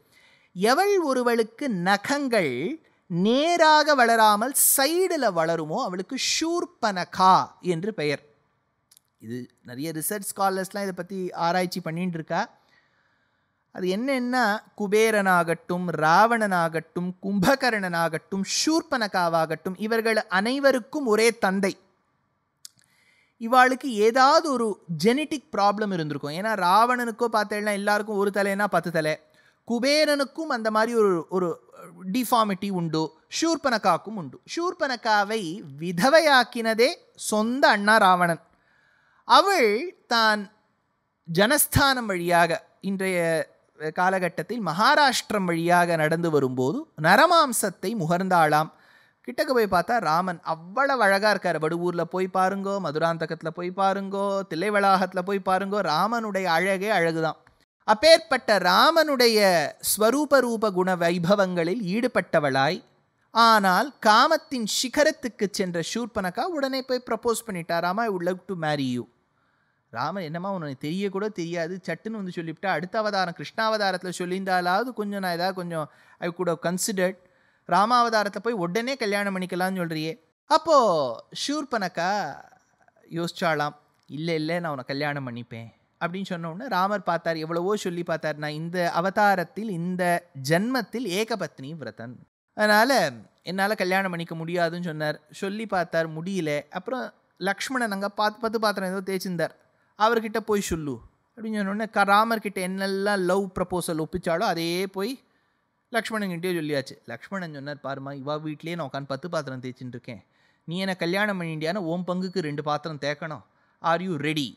எவள் ஒருவளுக்கு நகங்கள் நேராக வளராமல் சைடில் வளருமோ அவளுக்கு ஷூர்பனகா என்று பெயர் இது நிறைய ரிசர்ச் ஸ்காலர்ஸ்லாம் இதை பற்றி ஆராய்ச்சி பண்ணிட்டு இருக்கா அது என்னென்னா குபேரனாகட்டும் ராவணனாகட்டும் கும்பகர்ணனாகட்டும் ஷூர்பனகாவாகட்டும் இவர்கள் அனைவருக்கும் ஒரே தந்தை இவாளுக்கு ஏதாவது ஒரு ஜெனட்டிக் ப்ராப்ளம் இருந்திருக்கும் ஏன்னா ராவணனுக்கோ பார்த்தேன்னா எல்லாருக்கும் ஒரு தலைன்னா பத்து தலை குபேரனுக்கும் அந்த மாதிரி ஒரு ஒரு டிஃபார்மிட்டி உண்டு ஷூர்பனக்காக்கும் உண்டு ஷூர்பனக்காவை விதவையாக்கினதே சொந்த அண்ணா ராவணன் அவள் தான் ஜனஸ்தானம் வழியாக இன்றைய காலகட்டத்தில் மகாராஷ்டிரம் வழியாக நடந்து வரும்போது நரமாம்சத்தை முகர்ந்தாளாம் கிட்டக்க போய் பார்த்தா ராமன் அவ்வளவு அழகாக இருக்கார் வடுவூரில் போய் பாருங்கோ மதுராந்தகத்தில் போய் பாருங்கோ தில்லை வளாகத்தில் போய் பாருங்கோ ராமனுடைய அழகே அழகுதான் அப்பேற்பட்ட ராமனுடைய ஸ்வரூப ரூப குண வைபவங்களில் ஈடுபட்டவளாய் ஆனால் காமத்தின் சிகரத்துக்கு சென்ற ஷூர்பனக்கா உடனே போய் ப்ரப்போஸ் பண்ணிட்டா Rama I would love to marry you Raman என்னமா உனக்கு தெரிய கூட தெரியாது சட்டுன்னு வந்து சொல்லிவிட்டா அடுத்த அவதாரம் கிருஷ்ணாவதாரத்தில் சொல்லியிருந்தாலாவது கொஞ்சம் நான் ஏதாவது கொஞ்சம் ஐ குட் ஹவ் கன்சிடர்ட் ராமாவதாரத்தை போய் உடனே கல்யாணம் பண்ணிக்கலாம்னு சொல்கிறியே அப்போது ஷூர்பனக்கா யோசிச்சாலாம் இல்லை இல்லை நான் உனக்கு கல்யாணம் பண்ணிப்பேன் அப்படின்னு சொன்னோன்னே ராமர் பார்த்தார் எவ்வளவோ சொல்லி பார்த்தார் நான் இந்த அவதாரத்தில் இந்த ஜென்மத்தில் ஏகபத்னி விரதன் அதனால் என்னால் கல்யாணம் பண்ணிக்க முடியாதுன்னு சொன்னார் சொல்லி பார்த்தார் முடியல அப்புறம் லக்ஷ்மணன் அங்கே பார்த்து பார்த்து பாத்திரம் ஏதோ தேய்ச்சிருந்தார் அவர்கிட்ட போய் சொல்லு அப்படின்னு க ராமர்கிட்ட என்னெல்லாம் லவ் ப்ரப்போசல் ஒப்பிச்சாலோ அதே போய் லக்ஷ்மணன்கிட்டே சொல்லியாச்சு லக்ஷ்மணன் சொன்னார் பாருமா இவா வீட்லேயே நான் உட்காந்து பத்து பாத்திரம் தேய்ச்சின்னு இருக்கேன் நீ என்ன கல்யாணம் பண்ணிண்டியான ஓம் பங்குக்கு ரெண்டு பாத்திரம் தேக்கணும் ஆர் யூ ரெடி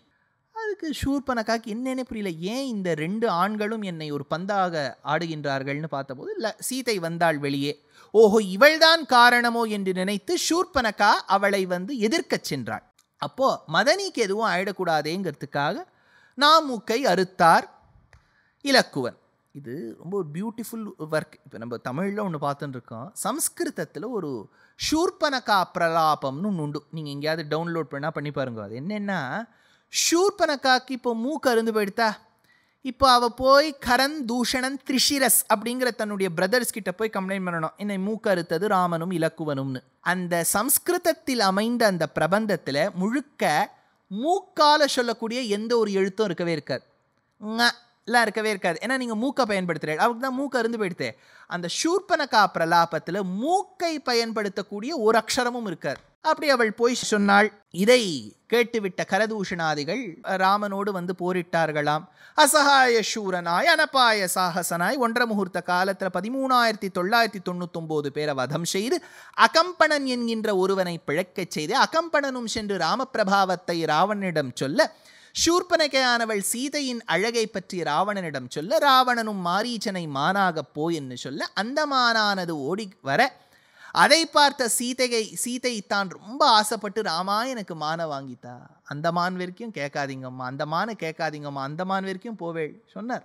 அதுக்கு ஷூர் பணக்காக்கு என்னென்னு புரியல ஏன் இந்த ரெண்டு ஆண்களும் என்னை ஒரு பந்தாக ஆடுகின்றார்கள்னு பார்த்தபோது ல சீதை வந்தாள் வெளியே ஓஹோ இவள்தான் காரணமோ என்று நினைத்து ஷூர்பனக்கா அவளை வந்து எதிர்க்கச் சென்றாள் அப்போ மதனிக்கு எதுவும் ஆயிடக்கூடாதேங்கிறதுக்காக நாமூக்கை அறுத்தார் இலக்குவன் இது ரொம்ப ஒரு பியூட்டிஃபுல் ஒர்க் இப்போ நம்ம தமிழில் ஒன்று பார்த்துட்டு இருக்கோம் சம்ஸ்கிருதத்தில் ஒரு ஷூர்பனகா பிரலாபம்னு ஒன்று உண்டு நீங்கள் எங்கேயாவது டவுன்லோட் பண்ணால் பண்ணி பாருங்க அது என்னென்னா ஷூர்பனகாக்கு இப்போ மூக்கு அருந்து போயிடுத்தா இப்போ அவள் போய் கரன் தூஷணன் த்ரிஷிரஸ் அப்படிங்கிற தன்னுடைய பிரதர்ஸ் கிட்ட போய் கம்ப்ளைண்ட் பண்ணணும் என்னை மூக்கறுத்தது ராமனும் இலக்குவனும்னு அந்த சம்ஸ்கிருதத்தில் அமைந்த அந்த பிரபந்தத்தில் முழுக்க மூக்கால சொல்லக்கூடிய எந்த ஒரு எழுத்தும் இருக்கவே இருக்காது எல்லாம் இருக்கவே இருக்காது ஏன்னா நீங்கள் மூக்கை பயன்படுத்துகிறீர்கள் அவருக்கு தான் மூக்கை இருந்து போயிடுத்து அந்த ஷூர்பனகா பிரலாபத்தில் மூக்கை பயன்படுத்தக்கூடிய ஒரு அக்ஷரமும் இருக்கார் அப்படி அவள் போய் சொன்னாள் இதை கேட்டுவிட்ட கரதூஷணாதிகள் ராமனோடு வந்து போரிட்டார்களாம் அசகாய சூரனாய் அனப்பாய சாகசனாய் ஒன்றரை முகூர்த்த காலத்தில் பதிமூணாயிரத்தி தொள்ளாயிரத்தி தொண்ணூத்தொம்போது பேரை வதம் செய்து அகம்பணன் என்கின்ற ஒருவனை பிழைக்கச் செய்து அகம்பணனும் சென்று ராமப்பிரபாவத்தை ராவனிடம் சொல்ல சூர்பனகையானவள் சீதையின் அழகை பற்றி ராவணனிடம் சொல்ல ராவணனும் மாரீச்சனை மானாகப் போ என்று சொல்ல அந்த மானானது ஓடி வர அதை பார்த்த சீதையை சீதை தான் ரொம்ப ஆசைப்பட்டு ராமா எனக்கு மானை வாங்கித்தா அந்த மான் வரைக்கும் கேட்காதீங்கம்மா அந்த மானை கேட்காதீங்கம்மா அந்த மான் வரைக்கும் போவேள் சொன்னார்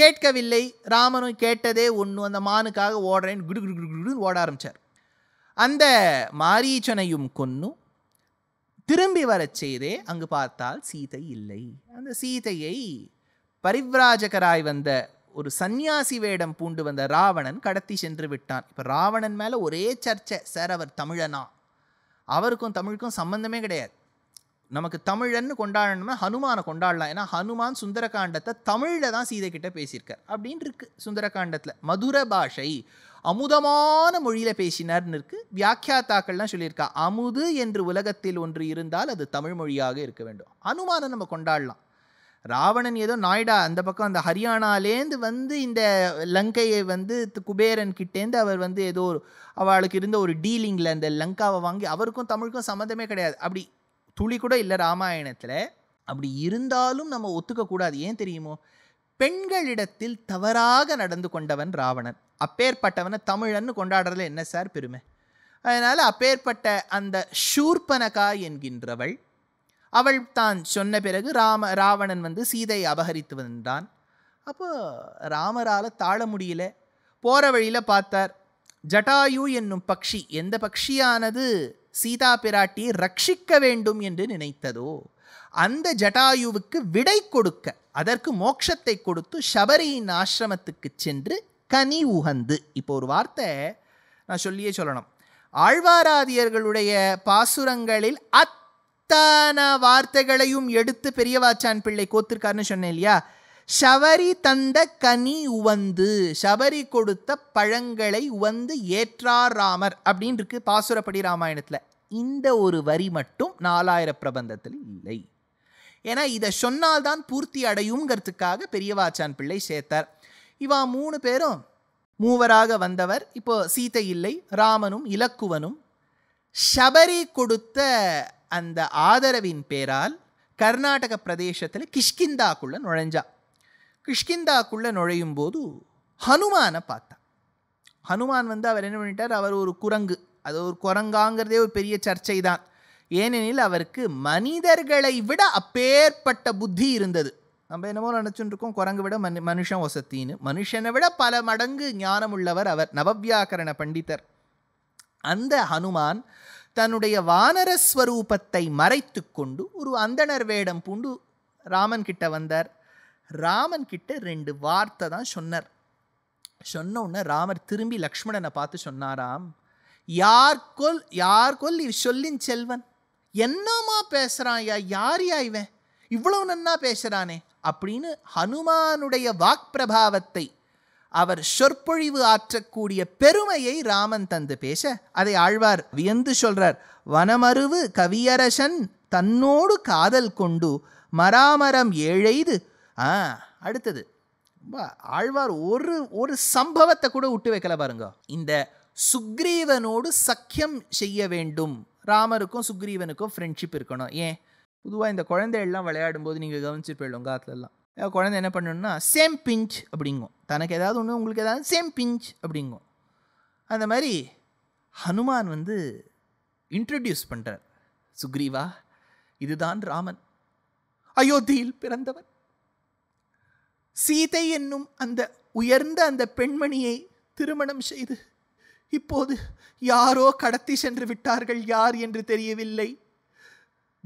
கேட்கவில்லை ராமனும் கேட்டதே ஒன்று அந்த மானுக்காக ஓடுறேன்னு குடு குடு குடு குடுன்னு ஓட ஆரம்பித்தார் அந்த மாரீச்சனையும் கொன்னும் திரும்பி வரச் செய்தே அங்கு பார்த்தால் சீதை இல்லை அந்த சீதையை பரிவிராஜகராய் வந்த ஒரு சந்நியாசி வேடம் பூண்டு வந்த ராவணன் கடத்தி சென்று விட்டான் இப்போ ராவணன் மேலே ஒரே சர்ச்சை சார் அவர் தமிழனா அவருக்கும் தமிழுக்கும் சம்பந்தமே கிடையாது நமக்கு தமிழன்னு கொண்டாடணும்னா ஹனுமானை கொண்டாடலாம் ஏன்னா ஹனுமான் சுந்தரகாண்டத்தை தமிழில் தான் சீதை கிட்ட பேசியிருக்கார் அப்படின்னு இருக்கு சுந்தரகாண்டத்தில் மதுர பாஷை அமுதமான மொழியில் பேசினார்னு இருக்கு வியாக்கியாத்தாக்கள்லாம் சொல்லியிருக்கா அமுது என்று உலகத்தில் ஒன்று இருந்தால் அது தமிழ் மொழியாக இருக்க வேண்டும் அனுமானம் நம்ம கொண்டாடலாம் ராவணன் ஏதோ நாய்டா அந்த பக்கம் அந்த ஹரியானாலேருந்து வந்து இந்த லங்கையை வந்து குபேரன் கிட்டேருந்து அவர் வந்து ஏதோ ஒரு அவளுக்கு இருந்த ஒரு டீலிங்கில் அந்த லங்காவை வாங்கி அவருக்கும் தமிழுக்கும் சம்மந்தமே கிடையாது அப்படி துளி கூட இல்லை ராமாயணத்தில் அப்படி இருந்தாலும் நம்ம ஒத்துக்கக்கூடாது ஏன் தெரியுமோ பெண்களிடத்தில் தவறாக நடந்து கொண்டவன் ராவணன் அப்பேற்பட்டவனை தமிழன்னு கொண்டாடுறதுல என்ன சார் பெருமை அதனால் அப்பேற்பட்ட அந்த ஷூர்பனகா என்கின்றவள் அவள் தான் சொன்ன பிறகு ராம ராவணன் வந்து சீதையை அபகரித்து வந்தான் அப்போ ராமரால் தாழ முடியல போகிற வழியில் பார்த்தார் ஜட்டாயு என்னும் பக்ஷி எந்த பக்ஷியானது சீதா பிராட்டியை ரட்சிக்க வேண்டும் என்று நினைத்ததோ அந்த ஜட்டாயுவுக்கு விடை கொடுக்க அதற்கு மோட்சத்தை கொடுத்து சபரியின் ஆசிரமத்துக்கு சென்று கனி உகந்து இப்போ ஒரு வார்த்தை நான் சொல்லியே சொல்லணும் ஆழ்வாராதியர்களுடைய பாசுரங்களில் அத்தான வார்த்தைகளையும் எடுத்து பெரியவாச்சான் பிள்ளை கோத்திருக்காருன்னு சொன்னேன் இல்லையா சபரி தந்த கனி உவந்து சபரி கொடுத்த பழங்களை உவந்து ஏற்றார் ராமர் அப்படின்னு இருக்கு பாசுரப்படி ராமாயணத்தில் இந்த ஒரு வரி மட்டும் நாலாயிர பிரபந்தத்தில் இல்லை ஏன்னா இதை சொன்னால்தான் பூர்த்தி அடையுங்கிறதுக்காக பெரியவாச்சான் பிள்ளை சேர்த்தார் இவா மூணு பேரும் மூவராக வந்தவர் இப்போ சீதை இல்லை ராமனும் இலக்குவனும் ஷபரி கொடுத்த அந்த ஆதரவின் பேரால் கர்நாடக பிரதேசத்தில் கிஷ்கிந்தாக்குள்ளே நுழைஞ்சா கிஷ்கிந்தாக்குள்ளே நுழையும் போது ஹனுமானை பார்த்தா ஹனுமான் வந்து அவர் என்ன பண்ணிட்டார் அவர் ஒரு குரங்கு அது ஒரு குரங்காங்கிறதே ஒரு பெரிய சர்ச்சை தான் ஏனெனில் அவருக்கு மனிதர்களை விட அப்பேற்பட்ட புத்தி இருந்தது நம்ம என்னமோ நினச்சுட்டு இருக்கோம் குரங்கு விட மனு மனுஷன் ஒசத்தின்னு மனுஷனை விட பல மடங்கு ஞானம் உள்ளவர் அவர் நவவியாக்கரண பண்டிதர் அந்த ஹனுமான் தன்னுடைய வானரஸ்வரூபத்தை மறைத்து கொண்டு ஒரு அந்தனர் வேடம் பூண்டு ராமன் கிட்ட வந்தார் ராமன் கிட்ட ரெண்டு வார்த்தை தான் சொன்னார் சொன்ன உடனே ராமர் திரும்பி லக்ஷ்மணனை பார்த்து சொன்னாராம் யார் கொல் யார் கொல் இவ் சொல்லின் செல்வன் என்னமா பேசுகிறான்யா யாரையா இவன் இவ்வளவு நன்னா பேசுகிறானே அப்படின்னு ஹனுமானுடைய வாக்பிரபாவத்தை அவர் சொற்பொழிவு ஆற்றக்கூடிய பெருமையை ராமன் தந்து பேச அதை ஆழ்வார் வியந்து சொல்றார் வனமருவு கவியரசன் தன்னோடு காதல் கொண்டு மராமரம் ஏழைது ஆ அடுத்தது ஆழ்வார் ஒரு ஒரு சம்பவத்தை கூட விட்டு வைக்கல பாருங்க இந்த சுக்ரீவனோடு சக்கியம் செய்ய வேண்டும் ராமருக்கும் சுக்ரீவனுக்கும் ஃப்ரெண்ட்ஷிப் இருக்கணும் ஏன் பொதுவாக இந்த குழந்தைகள்லாம் விளையாடும்போது நீங்கள் கவனிச்சிருப்பீங்க உங்கள் காலத்துலலாம் குழந்தை என்ன பண்ணணும்னா சேம் பிஞ்ச் அப்படிங்கும் தனக்கு ஏதாவது ஒன்று உங்களுக்கு ஏதாவது சேம் பிஞ்ச் அப்படிங்கும் அந்த மாதிரி ஹனுமான் வந்து இன்ட்ரடியூஸ் பண்ணுறார் சுக்ரீவா இதுதான் ராமன் அயோத்தியில் பிறந்தவர் சீதை என்னும் அந்த உயர்ந்த அந்த பெண்மணியை திருமணம் செய்து இப்போது யாரோ கடத்தி சென்று விட்டார்கள் யார் என்று தெரியவில்லை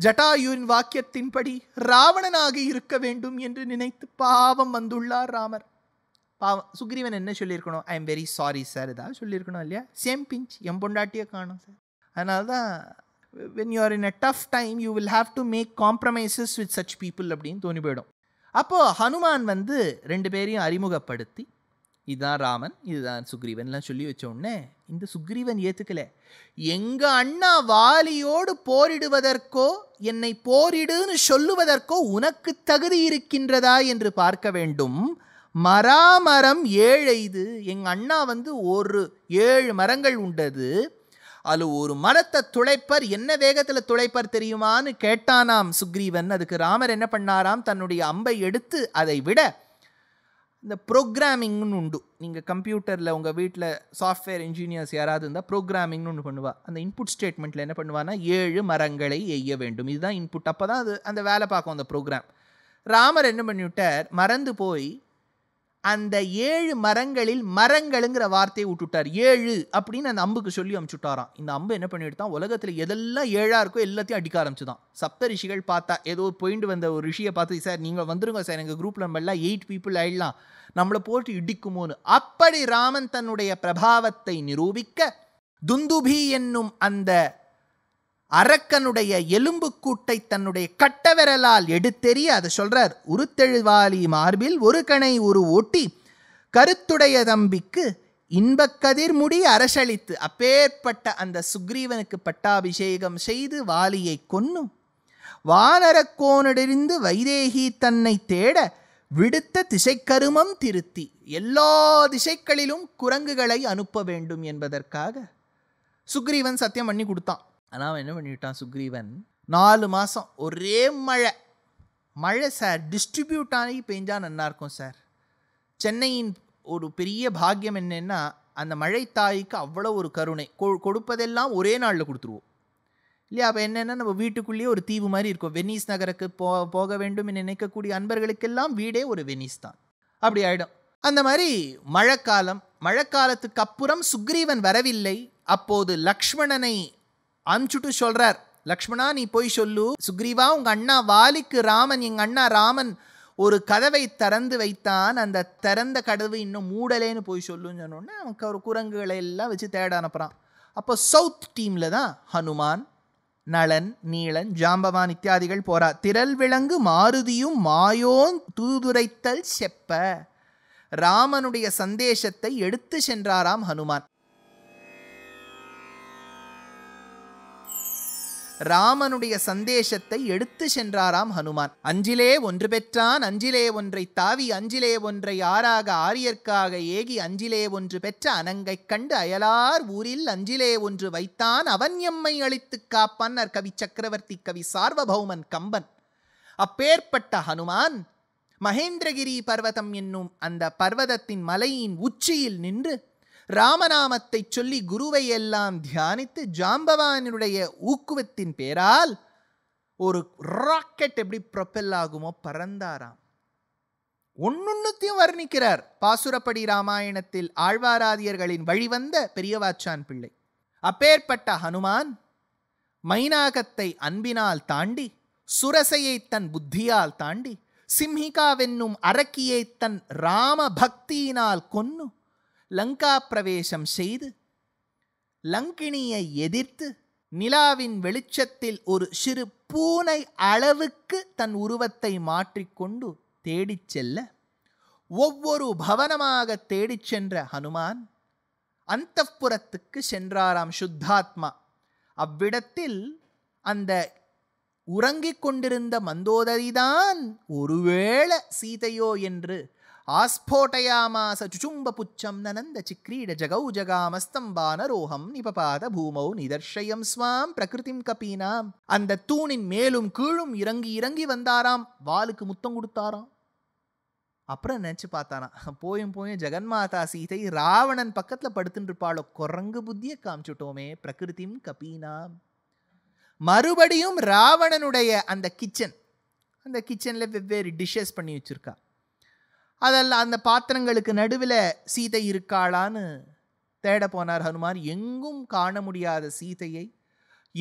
ஜட்டாயுவின் வாக்கியத்தின்படி ராவணனாக இருக்க வேண்டும் என்று நினைத்து பாவம் வந்துள்ளார் ராமர் பாவம் சுக்ரீவன் என்ன சொல்லியிருக்கணும் I am very sorry sir ஏதாவது சொல்லியிருக்கணும் இல்லையா சேம் பிஞ்ச் எம் பொண்டாட்டியே காணும் சார் அதனால தான் when you are in a tough time you will have to make compromises with such people அப்படின்னு தோணி போயிடும் அப்போது ஹனுமான் வந்து ரெண்டு பேரையும் அறிமுகப்படுத்தி இதுதான் ராமன் இதுதான் சுக்ரீவன்லாம் சொல்லி உடனே இந்த சுக்ரீவன் ஏற்றுக்கல எங்கள் அண்ணா வாலியோடு போரிடுவதற்கோ என்னை போரிடுன்னு சொல்லுவதற்கோ உனக்கு தகுதி இருக்கின்றதா என்று பார்க்க வேண்டும் மராமரம் ஏழைது எங்கள் அண்ணா வந்து ஒரு ஏழு மரங்கள் உண்டது அது ஒரு மரத்தை துளைப்பர் என்ன வேகத்தில் துளைப்பர் தெரியுமான்னு கேட்டானாம் சுக்ரீவன் அதுக்கு ராமர் என்ன பண்ணாராம் தன்னுடைய அம்பை எடுத்து அதை விட இந்த ப்ரோக்ராமிங்னு உண்டு நீங்கள் கம்ப்யூட்டரில் உங்கள் வீட்டில் சாஃப்ட்வேர் இன்ஜினியர்ஸ் யாராவது இருந்தால் ப்ரோக்ராமிங்னு ஒன்று பண்ணுவா அந்த இன்புட் ஸ்டேட்மெண்ட்டில் என்ன பண்ணுவான்னா ஏழு மரங்களை எய்ய வேண்டும் இதுதான் இன்புட் அப்போ தான் அது அந்த வேலை பார்க்கும் அந்த ப்ரோக்ராம் ராமர் என்ன பண்ணிவிட்டார் மறந்து போய் அந்த ஏழு மரங்களில் மரங்கள்ங்கிற வார்த்தையை விட்டுட்டார் ஏழு அப்படின்னு அந்த அம்புக்கு சொல்லி அமுச்சுட்டாராம் இந்த அம்பு என்ன பண்ணிவிட்டான் உலகத்தில் எதெல்லாம் ஏழாக இருக்கோ எல்லாத்தையும் அடிக்க ஆரம்பிச்சுதான் சப்த ரிஷிகள் பார்த்தா ஏதோ போயிட்டு வந்த ஒரு ரிஷியை பார்த்து சார் நீங்கள் வந்துருங்க சார் எங்கள் குரூப்பில் நம்ம எல்லாம் எயிட் பீப்புள் ஆயிடலாம் நம்மளை போட்டு இடிக்குமோன்னு அப்படி ராமன் தன்னுடைய பிரபாவத்தை நிரூபிக்க துந்துபி என்னும் அந்த அரக்கனுடைய எலும்பு கூட்டை தன்னுடைய கட்டவிரலால் எடுத்தெறி அதை சொல்றார் உருத்தெழுவாளி மார்பில் ஒரு கணை ஒரு ஓட்டி கருத்துடைய தம்பிக்கு இன்பக்கதிர் முடி அரசளித்து அப்பேற்பட்ட அந்த சுக்ரீவனுக்கு பட்டாபிஷேகம் செய்து வாலியை கொன்னும் வானரக்கோனிடரிந்து வைதேகி தன்னை தேட விடுத்த திசைக்கருமம் திருத்தி எல்லா திசைகளிலும் குரங்குகளை அனுப்ப வேண்டும் என்பதற்காக சுக்ரீவன் சத்தியம் பண்ணி கொடுத்தான் ஆனால் அவன் என்ன பண்ணிவிட்டான் சுக்ரீவன் நாலு மாதம் ஒரே மழை மழை சார் டிஸ்ட்ரிபியூட் ஆகி பெஞ்சால் நல்லாயிருக்கும் சார் சென்னையின் ஒரு பெரிய பாக்கியம் என்னென்னா அந்த மழை தாய்க்கு அவ்வளோ ஒரு கருணை கொடுப்பதெல்லாம் ஒரே நாளில் கொடுத்துருவோம் இல்லையா அப்போ என்னென்னா நம்ம வீட்டுக்குள்ளேயே ஒரு தீவு மாதிரி இருக்கும் வெனிஸ் நகருக்கு போ போக வேண்டும் என்று நினைக்கக்கூடிய அன்பர்களுக்கெல்லாம் வீடே ஒரு வெனிஸ் தான் அப்படி ஆகிடும் அந்த மாதிரி மழைக்காலம் மழைக்காலத்துக்கு அப்புறம் சுக்ரீவன் வரவில்லை அப்போது லக்ஷ்மணனை அனுப்பிச்சுட்டு சொல்கிறார் லக்ஷ்மணா நீ போய் சொல்லு சுக்ரீவா உங்கள் அண்ணா வாலிக்கு ராமன் எங்கள் அண்ணா ராமன் ஒரு கதவை திறந்து வைத்தான் அந்த திறந்த கதவு இன்னும் மூடலேன்னு போய் சொல்லுன்னு சொன்னோன்னே அவனுக்கு ஒரு குரங்குகளை எல்லாம் வச்சு தேட அனுப்புகிறான் அப்போ சவுத் டீமில் தான் ஹனுமான் நளன் நீளன் ஜாம்பவான் இத்தியாதிகள் போகிறா திரள் விலங்கு மாருதியும் மாயோன் தூதுரைத்தல் செப்ப ராமனுடைய சந்தேசத்தை எடுத்து சென்றாராம் ஹனுமான் ராமனுடைய சந்தேசத்தை எடுத்து சென்றாராம் ஹனுமான் அஞ்சிலே ஒன்று பெற்றான் அஞ்சிலே ஒன்றை தாவி அஞ்சிலே ஒன்றை ஆறாக ஆரியர்க்காக ஏகி அஞ்சிலே ஒன்று பெற்ற அனங்கை கண்டு அயலார் ஊரில் அஞ்சிலே ஒன்று வைத்தான் அவன் எம்மை அழித்து காப்பான்னர் கவி சக்கரவர்த்தி கவி சார்வபௌமன் கம்பன் அப்பேற்பட்ட ஹனுமான் மகேந்திரகிரி பர்வதம் என்னும் அந்த பர்வதத்தின் மலையின் உச்சியில் நின்று ராமநாமத்தை சொல்லி குருவை எல்லாம் தியானித்து ஜாம்பவானினுடைய ஊக்குவத்தின் பேரால் ஒரு ராக்கெட் எப்படி ப்ரொப்பெல் ஆகுமோ பறந்தாராம் ஒன்னொன்னுத்தையும் வர்ணிக்கிறார் பாசுரப்படி ராமாயணத்தில் ஆழ்வாராதியர்களின் வழிவந்த பெரியவாச்சான் பிள்ளை அப்பேற்பட்ட ஹனுமான் மைனாகத்தை அன்பினால் தாண்டி சுரசையை தன் புத்தியால் தாண்டி சிம்ஹிகாவென்னும் அரக்கியை தன் ராம பக்தியினால் கொன்னு லங்கா பிரவேசம் செய்து லங்கிணியை எதிர்த்து நிலாவின் வெளிச்சத்தில் ஒரு சிறு பூனை அளவுக்கு தன் உருவத்தை மாற்றிக்கொண்டு தேடிச் செல்ல ஒவ்வொரு பவனமாக தேடிச் சென்ற ஹனுமான் அந்த புறத்துக்கு சென்றாராம் சுத்தாத்மா அவ்விடத்தில் அந்த உறங்கிக் கொண்டிருந்த மந்தோதரிதான் ஒருவேளை சீதையோ என்று ఆస్ఫోటయామాస చుచుంబపుచ్చం நனந்த చిక్రీడ ஜகௌ జగామస్తంబానరోహం நிபபாத பூமௌ நிதர்ஷயம் ஸ்வாம் பிரகிருதிம் கபீனாம் அந்த தூணின் மேலும் கீழும் இறங்கி இறங்கி வந்தாராம் வாலுக்கு முத்தம் கொடுத்தாராம் அப்புறம் நினச்சி பார்த்தானா போயும் போயும் ஜெகன்மாதா சீதை ராவணன் பக்கத்தில் படுத்துட்டு இருப்பாளோ குரங்கு புத்தியை காமிச்சுட்டோமே பிரகிருதிம் கபீனாம் மறுபடியும் ராவணனுடைய அந்த கிச்சன் அந்த கிச்சனில் வெவ்வேறு டிஷ்ஷஸ் பண்ணி வச்சுருக்கான் அதில் அந்த பாத்திரங்களுக்கு நடுவில் சீதை இருக்காளான்னு தேட போனார் ஹனுமான் எங்கும் காண முடியாத சீதையை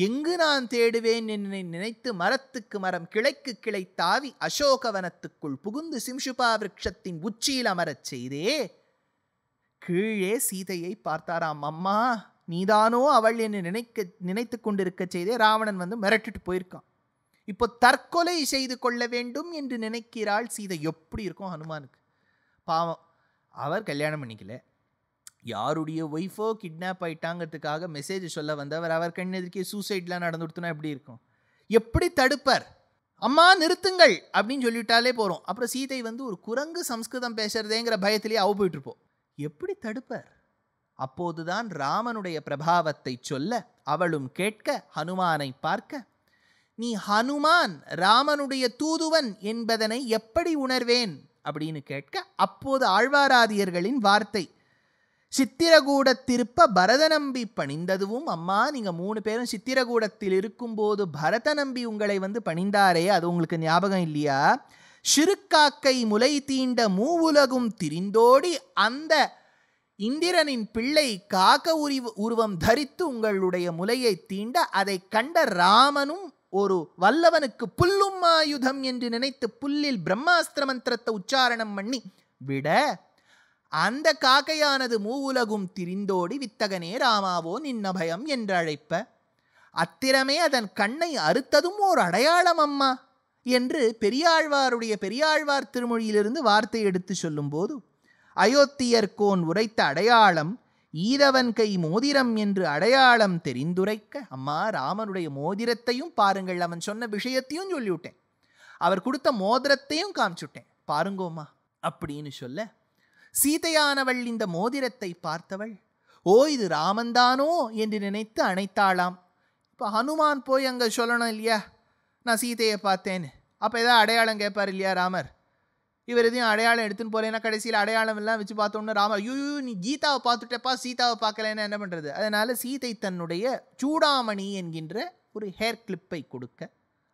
எங்கு நான் தேடுவேன் என்னை நினைத்து மரத்துக்கு மரம் கிளைக்கு கிளை தாவி அசோகவனத்துக்குள் புகுந்து சிம்சுபா விரக்ஷத்தின் உச்சியில் அமரச் செய்தே கீழே சீதையை பார்த்தாராம் அம்மா நீதானோ அவள் என்னை நினைக்க நினைத்து கொண்டிருக்க செய்தே ராவணன் வந்து மிரட்டிட்டு போயிருக்கான் இப்போ தற்கொலை செய்து கொள்ள வேண்டும் என்று நினைக்கிறாள் சீதை எப்படி இருக்கும் ஹனுமானுக்கு பாவம் அவர் கல்யாணம் பண்ணிக்கல யாருடைய ஒய்ஃபோ கிட்னாப் ஆயிட்டாங்கிறதுக்காக மெசேஜ் சொல்ல வந்தவர் அவர் கண் எதிர்க்கே சூசைட்லாம் கொடுத்தனா எப்படி இருக்கும் எப்படி தடுப்பார் அம்மா நிறுத்துங்கள் அப்படின்னு சொல்லிட்டாலே போகிறோம் அப்புறம் சீதை வந்து ஒரு குரங்கு சம்ஸ்கிருதம் பேசுகிறதேங்கிற பயத்திலேயே அவ போயிட்டுருப்போம் எப்படி தடுப்பார் அப்போதுதான் ராமனுடைய பிரபாவத்தை சொல்ல அவளும் கேட்க ஹனுமானை பார்க்க நீ ஹனுமான் ராமனுடைய தூதுவன் என்பதனை எப்படி உணர்வேன் அப்படின்னு கேட்க அப்போது ஆழ்வாராதியர்களின் வார்த்தை சித்திரகூடத்திருப்ப பரத நம்பி பணிந்ததுவும் அம்மா நீங்கள் மூணு பேரும் சித்திரகூடத்தில் இருக்கும்போது பரத நம்பி உங்களை வந்து பணிந்தாரே அது உங்களுக்கு ஞாபகம் இல்லையா சிறுக்காக்கை முலை தீண்ட மூவுலகும் திரிந்தோடி அந்த இந்திரனின் பிள்ளை காக்க உருவம் தரித்து உங்களுடைய முலையை தீண்ட அதை கண்ட ராமனும் ஒரு வல்லவனுக்கு புல்லும் ஆயுதம் என்று நினைத்து புல்லில் பிரம்மாஸ்திர மந்திரத்தை உச்சாரணம் பண்ணி விட அந்த காக்கையானது மூவுலகும் திரிந்தோடி வித்தகனே ராமாவோ நின்னபயம் என்று அழைப்ப அத்திரமே அதன் கண்ணை அறுத்ததும் ஓர் அடையாளம் அம்மா என்று பெரியாழ்வாருடைய பெரியாழ்வார் திருமொழியிலிருந்து வார்த்தை எடுத்து சொல்லும்போது அயோத்தியர்கோன் உரைத்த அடையாளம் ஈரவன் கை மோதிரம் என்று அடையாளம் தெரிந்துரைக்க அம்மா ராமனுடைய மோதிரத்தையும் பாருங்கள் அவன் சொன்ன விஷயத்தையும் சொல்லிவிட்டேன் அவர் கொடுத்த மோதிரத்தையும் காமிச்சுட்டேன் பாருங்கோமா அப்படின்னு சொல்ல சீதையானவள் இந்த மோதிரத்தை பார்த்தவள் ஓ இது ராமன்தானோ என்று நினைத்து அணைத்தாளாம் இப்போ ஹனுமான் போய் அங்கே சொல்லணும் இல்லையா நான் சீதையை பார்த்தேன் அப்போ ஏதாவது அடையாளம் கேட்பார் இல்லையா ராமர் இவர் எதையும் அடையாளம் எடுத்துன்னு போகிறேன் ஏன்னா கடைசியில் அடையாளம் எல்லாம் வச்சு பார்த்தோம்னா ராம ஐயோ நீ கீதாவை பார்த்துட்டப்பா சீதாவை பார்க்கலன்னா என்ன பண்ணுறது அதனால் சீதை தன்னுடைய சூடாமணி என்கின்ற ஒரு ஹேர் கிளிப்பை கொடுக்க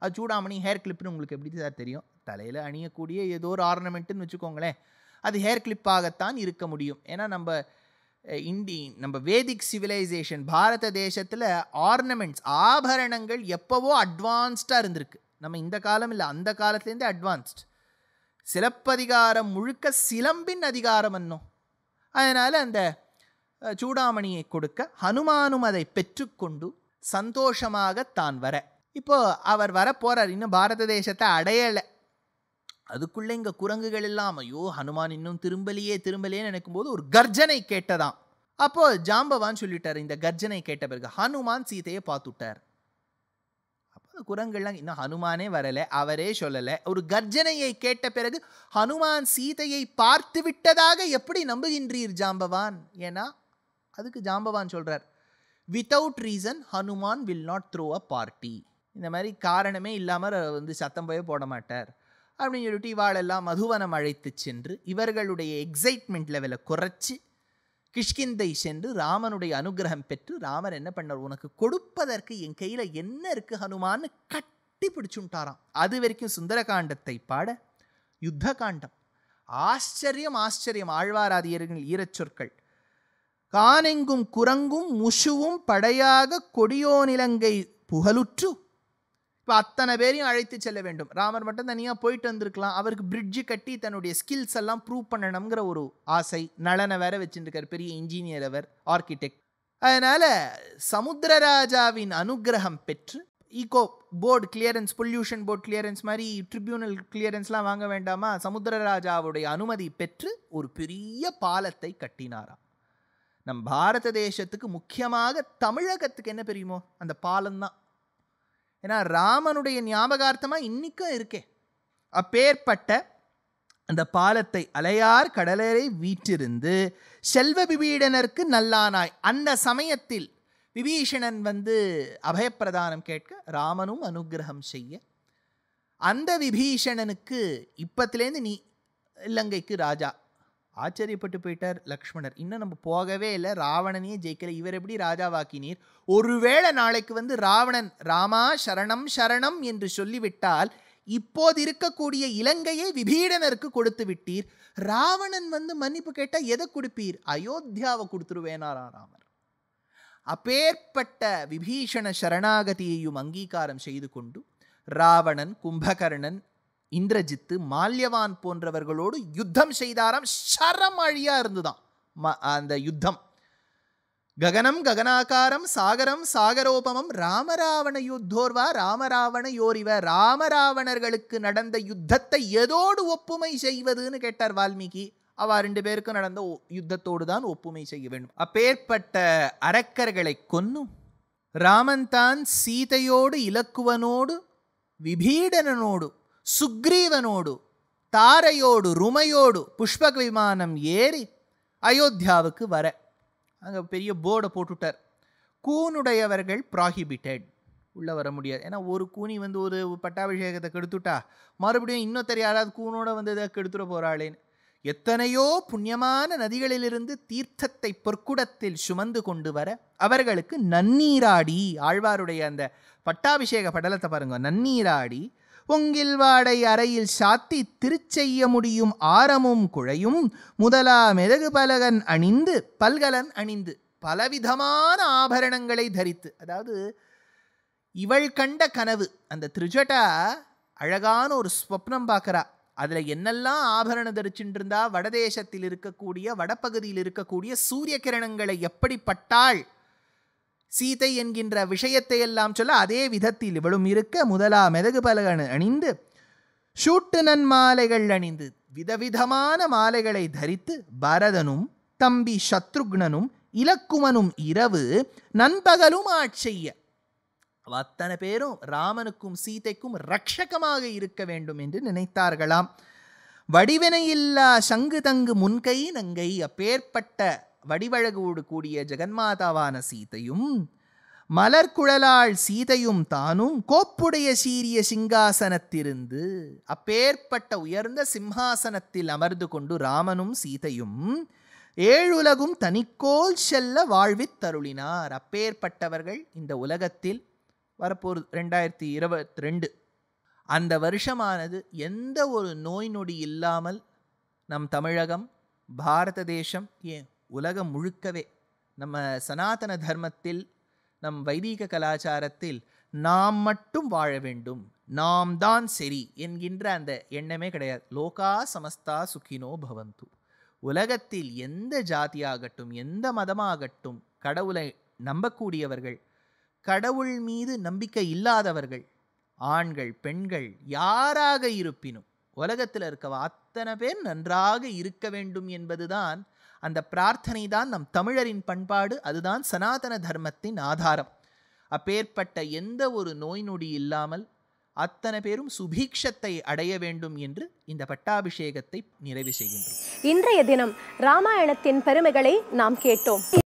அது சூடாமணி ஹேர் கிளிப்னு உங்களுக்கு எப்படி சார் தெரியும் தலையில் அணியக்கூடிய ஏதோ ஒரு ஆர்னமெண்ட்டுன்னு வச்சுக்கோங்களேன் அது ஹேர் கிளிப்பாகத்தான் இருக்க முடியும் ஏன்னா நம்ம இண்டி நம்ம வேதிக் சிவிலைசேஷன் பாரத தேசத்தில் ஆர்னமெண்ட்ஸ் ஆபரணங்கள் எப்போவோ அட்வான்ஸ்டாக இருந்திருக்கு நம்ம இந்த காலம் இல்லை அந்த காலத்துலேருந்தே அட்வான்ஸ்ட் சிலப்பதிகாரம் முழுக்க சிலம்பின் அதிகாரம் என்னும் அதனால் அந்த சூடாமணியை கொடுக்க ஹனுமானும் அதை பெற்றுக்கொண்டு சந்தோஷமாக தான் வர இப்போ அவர் வர இன்னும் பாரத தேசத்தை அடையலை அதுக்குள்ளே இங்கே குரங்குகள் இல்லாமல் ஐயோ ஹனுமான் இன்னும் திரும்பலையே திரும்பலையே நினைக்கும்போது ஒரு கர்ஜனை கேட்டதாம் அப்போது ஜாம்பவான் சொல்லிட்டார் இந்த கர்ஜனை கேட்ட பிறகு ஹனுமான் சீதையை பார்த்துட்டார் குரங்கள்லாம் இன்னும் ஹனுமானே வரலை அவரே சொல்லலை ஒரு கர்ஜனையை கேட்ட பிறகு ஹனுமான் சீதையை பார்த்து விட்டதாக எப்படி நம்புகின்றீர் ஜாம்பவான் ஏன்னா அதுக்கு ஜாம்பவான் சொல்கிறார் without reason Hanuman will not throw a party இந்த மாதிரி காரணமே இல்லாமல் வந்து சத்தம் போய் போட மாட்டார் அப்படின்னு சொல்லிட்டு இவாளெல்லாம் மதுவனம் அழைத்து சென்று இவர்களுடைய எக்ஸைட்மெண்ட் லெவலை குறைச்சி கிஷ்கிந்தை சென்று ராமனுடைய அனுகிரகம் பெற்று ராமர் என்ன பண்ணார் உனக்கு கொடுப்பதற்கு என் கையில் என்ன இருக்கு ஹனுமான்னு கட்டி பிடிச்சுட்டாராம் அது வரைக்கும் சுந்தரகாண்டத்தை பாட யுத்த காண்டம் ஆச்சரியம் ஆச்சரியம் ஆழ்வாராதியர்கள் ஈரச்சொற்கள் கானெங்கும் குரங்கும் முஷுவும் படையாக நிலங்கை புகழுற்று இப்போ அத்தனை பேரையும் அழைத்து செல்ல வேண்டும் ராமர் மட்டும் தனியாக போயிட்டு வந்திருக்கலாம் அவருக்கு பிரிட்ஜு கட்டி தன்னுடைய ஸ்கில்ஸ் எல்லாம் ப்ரூவ் பண்ணணுங்கிற ஒரு ஆசை நலனை வேற வச்சுருக்கார் பெரிய இன்ஜினியர் அவர் ஆர்கிடெக்ட் அதனால் சமுத்திரராஜாவின் அனுகிரகம் பெற்று eco board clearance pollution board clearance மாதிரி ட்ரிபியூனல் கிளியரன்ஸ்லாம் வாங்க வேண்டாமா சமுத்திரராஜாவுடைய அனுமதி பெற்று ஒரு பெரிய பாலத்தை கட்டினாராம் நம் பாரத தேசத்துக்கு முக்கியமாக தமிழகத்துக்கு என்ன பெரியுமோ அந்த பாலம் தான் ஏன்னா ராமனுடைய ஞாபகார்த்தமாக இன்றைக்கும் இருக்கே அப்பேற்பட்ட அந்த பாலத்தை அலையார் கடலரை வீற்றிருந்து செல்வ விபீடனருக்கு நல்லானாய் அந்த சமயத்தில் விபீஷணன் வந்து அபயப்பிரதானம் கேட்க ராமனும் அனுகிரகம் செய்ய அந்த விபீஷணனுக்கு இப்பத்திலேருந்து நீ இலங்கைக்கு ராஜா ஆச்சரியப்பட்டு போயிட்டார் லக்ஷ்மணர் இன்னும் நம்ம போகவே இல்லை ராவணனையே ஜெயிக்கல இவர் எப்படி ராஜாவாக்கினீர் ஒருவேளை நாளைக்கு வந்து ராவணன் ராமா சரணம் சரணம் என்று சொல்லிவிட்டால் இப்போது இருக்கக்கூடிய இலங்கையை விபீடனருக்கு கொடுத்து விட்டீர் ராவணன் வந்து மன்னிப்பு கேட்டால் எதை கொடுப்பீர் அயோத்தியாவை கொடுத்துருவேனாரா ராமர் அப்பேற்பட்ட விபீஷண சரணாகதியையும் அங்கீகாரம் செய்து கொண்டு ராவணன் கும்பகர்ணன் இந்திரஜித்து மால்யவான் போன்றவர்களோடு யுத்தம் செய்தாராம் சரம் அழியா இருந்துதான் அந்த யுத்தம் ககனம் ககனாகாரம் சாகரம் சாகரோபமம் ராமராவண யுத்தோர்வா ராமராவண யோரிவ ராமராவணர்களுக்கு நடந்த யுத்தத்தை எதோடு ஒப்புமை செய்வதுன்னு கேட்டார் வால்மீகி அவ ரெண்டு பேருக்கும் நடந்த யுத்தத்தோடு தான் ஒப்புமை செய்ய வேண்டும் அப்பேற்பட்ட அரக்கர்களை கொன்னும் ராமன் தான் சீதையோடு இலக்குவனோடு விபீடனனோடு சுக்ரீவனோடு தாரையோடு ருமையோடு புஷ்பக விமானம் ஏறி அயோத்தியாவுக்கு வர அங்கே பெரிய போர்டை போட்டுட்டார் கூனுடையவர்கள் ப்ராஹிபிட்டட் உள்ளே வர முடியாது ஏன்னா ஒரு கூனி வந்து ஒரு பட்டாபிஷேகத்தை கெடுத்துட்டா மறுபடியும் இன்னொருத்தர் யாராவது கூனோட வந்து இதை கெடுத்துட போகிறாளேன்னு எத்தனையோ புண்ணியமான நதிகளிலிருந்து தீர்த்தத்தை பொற்குடத்தில் சுமந்து கொண்டு வர அவர்களுக்கு நன்னீராடி ஆழ்வாருடைய அந்த பட்டாபிஷேக படலத்தை பாருங்கள் நன்னீராடி பொங்கில் வாடை அறையில் சாத்தி திருச்செய்ய முடியும் ஆரமும் குழையும் முதலா மெழுகு பலகன் அணிந்து பல்கலன் அணிந்து பலவிதமான ஆபரணங்களை தரித்து அதாவது இவள் கண்ட கனவு அந்த திருஜட்டா அழகான ஒரு ஸ்வப்னம் பார்க்குறா அதில் என்னெல்லாம் ஆபரணம் தரிச்சுட்டு இருந்தா வடதேசத்தில் இருக்கக்கூடிய வடப்பகுதியில் இருக்கக்கூடிய சூரிய கிரணங்களை எப்படி பட்டாள் சீதை என்கின்ற விஷயத்தை எல்லாம் சொல்ல அதே விதத்தில் இவளும் இருக்க முதலா மெதகு பலகன் அணிந்து ஷூட்டு நன் மாலைகள் அணிந்து விதவிதமான மாலைகளை தரித்து பரதனும் தம்பி சத்ருக்னனும் இலக்குமனும் இரவு நண்பகலும் ஆட்செய்ய அத்தனை பேரும் ராமனுக்கும் சீதைக்கும் ரக்ஷகமாக இருக்க வேண்டும் என்று நினைத்தார்களாம் வடிவினையில்லா சங்கு தங்கு முன்கை நங்கை அப்பேற்பட்ட வடிவழகோடு கூடிய ஜெகன்மாதாவான சீதையும் மலர்குழலாள் சீதையும் தானும் கோப்புடைய சீரிய சிங்காசனத்திருந்து அப்பேற்பட்ட உயர்ந்த சிம்ஹாசனத்தில் அமர்ந்து கொண்டு ராமனும் சீதையும் ஏழுலகும் தனிக்கோல் செல்ல தருளினார் அப்பேற்பட்டவர்கள் இந்த உலகத்தில் வரப்போர் ரெண்டாயிரத்தி இருபத்தி ரெண்டு அந்த வருஷமானது எந்த ஒரு நோய் நொடி இல்லாமல் நம் தமிழகம் பாரத தேசம் ஏன் உலகம் முழுக்கவே நம்ம சனாதன தர்மத்தில் நம் வைதீக கலாச்சாரத்தில் நாம் மட்டும் வாழ வேண்டும் நாம் தான் சரி என்கின்ற அந்த எண்ணமே கிடையாது லோகா சமஸ்தா சுகினோ பவந்து உலகத்தில் எந்த ஜாதியாகட்டும் எந்த மதமாகட்டும் கடவுளை நம்பக்கூடியவர்கள் கடவுள் மீது நம்பிக்கை இல்லாதவர்கள் ஆண்கள் பெண்கள் யாராக இருப்பினும் உலகத்தில் இருக்கவ அத்தனை பேர் நன்றாக இருக்க வேண்டும் என்பதுதான் அந்த பிரார்த்தனை தான் நம் தமிழரின் பண்பாடு அதுதான் சனாதன தர்மத்தின் ஆதாரம் அப்பேற்பட்ட எந்த ஒரு நோய் நொடி இல்லாமல் அத்தனை பேரும் சுபீக்ஷத்தை அடைய வேண்டும் என்று இந்த பட்டாபிஷேகத்தை நிறைவு செய்கின்றோம் இன்றைய தினம் ராமாயணத்தின் பெருமைகளை நாம் கேட்டோம்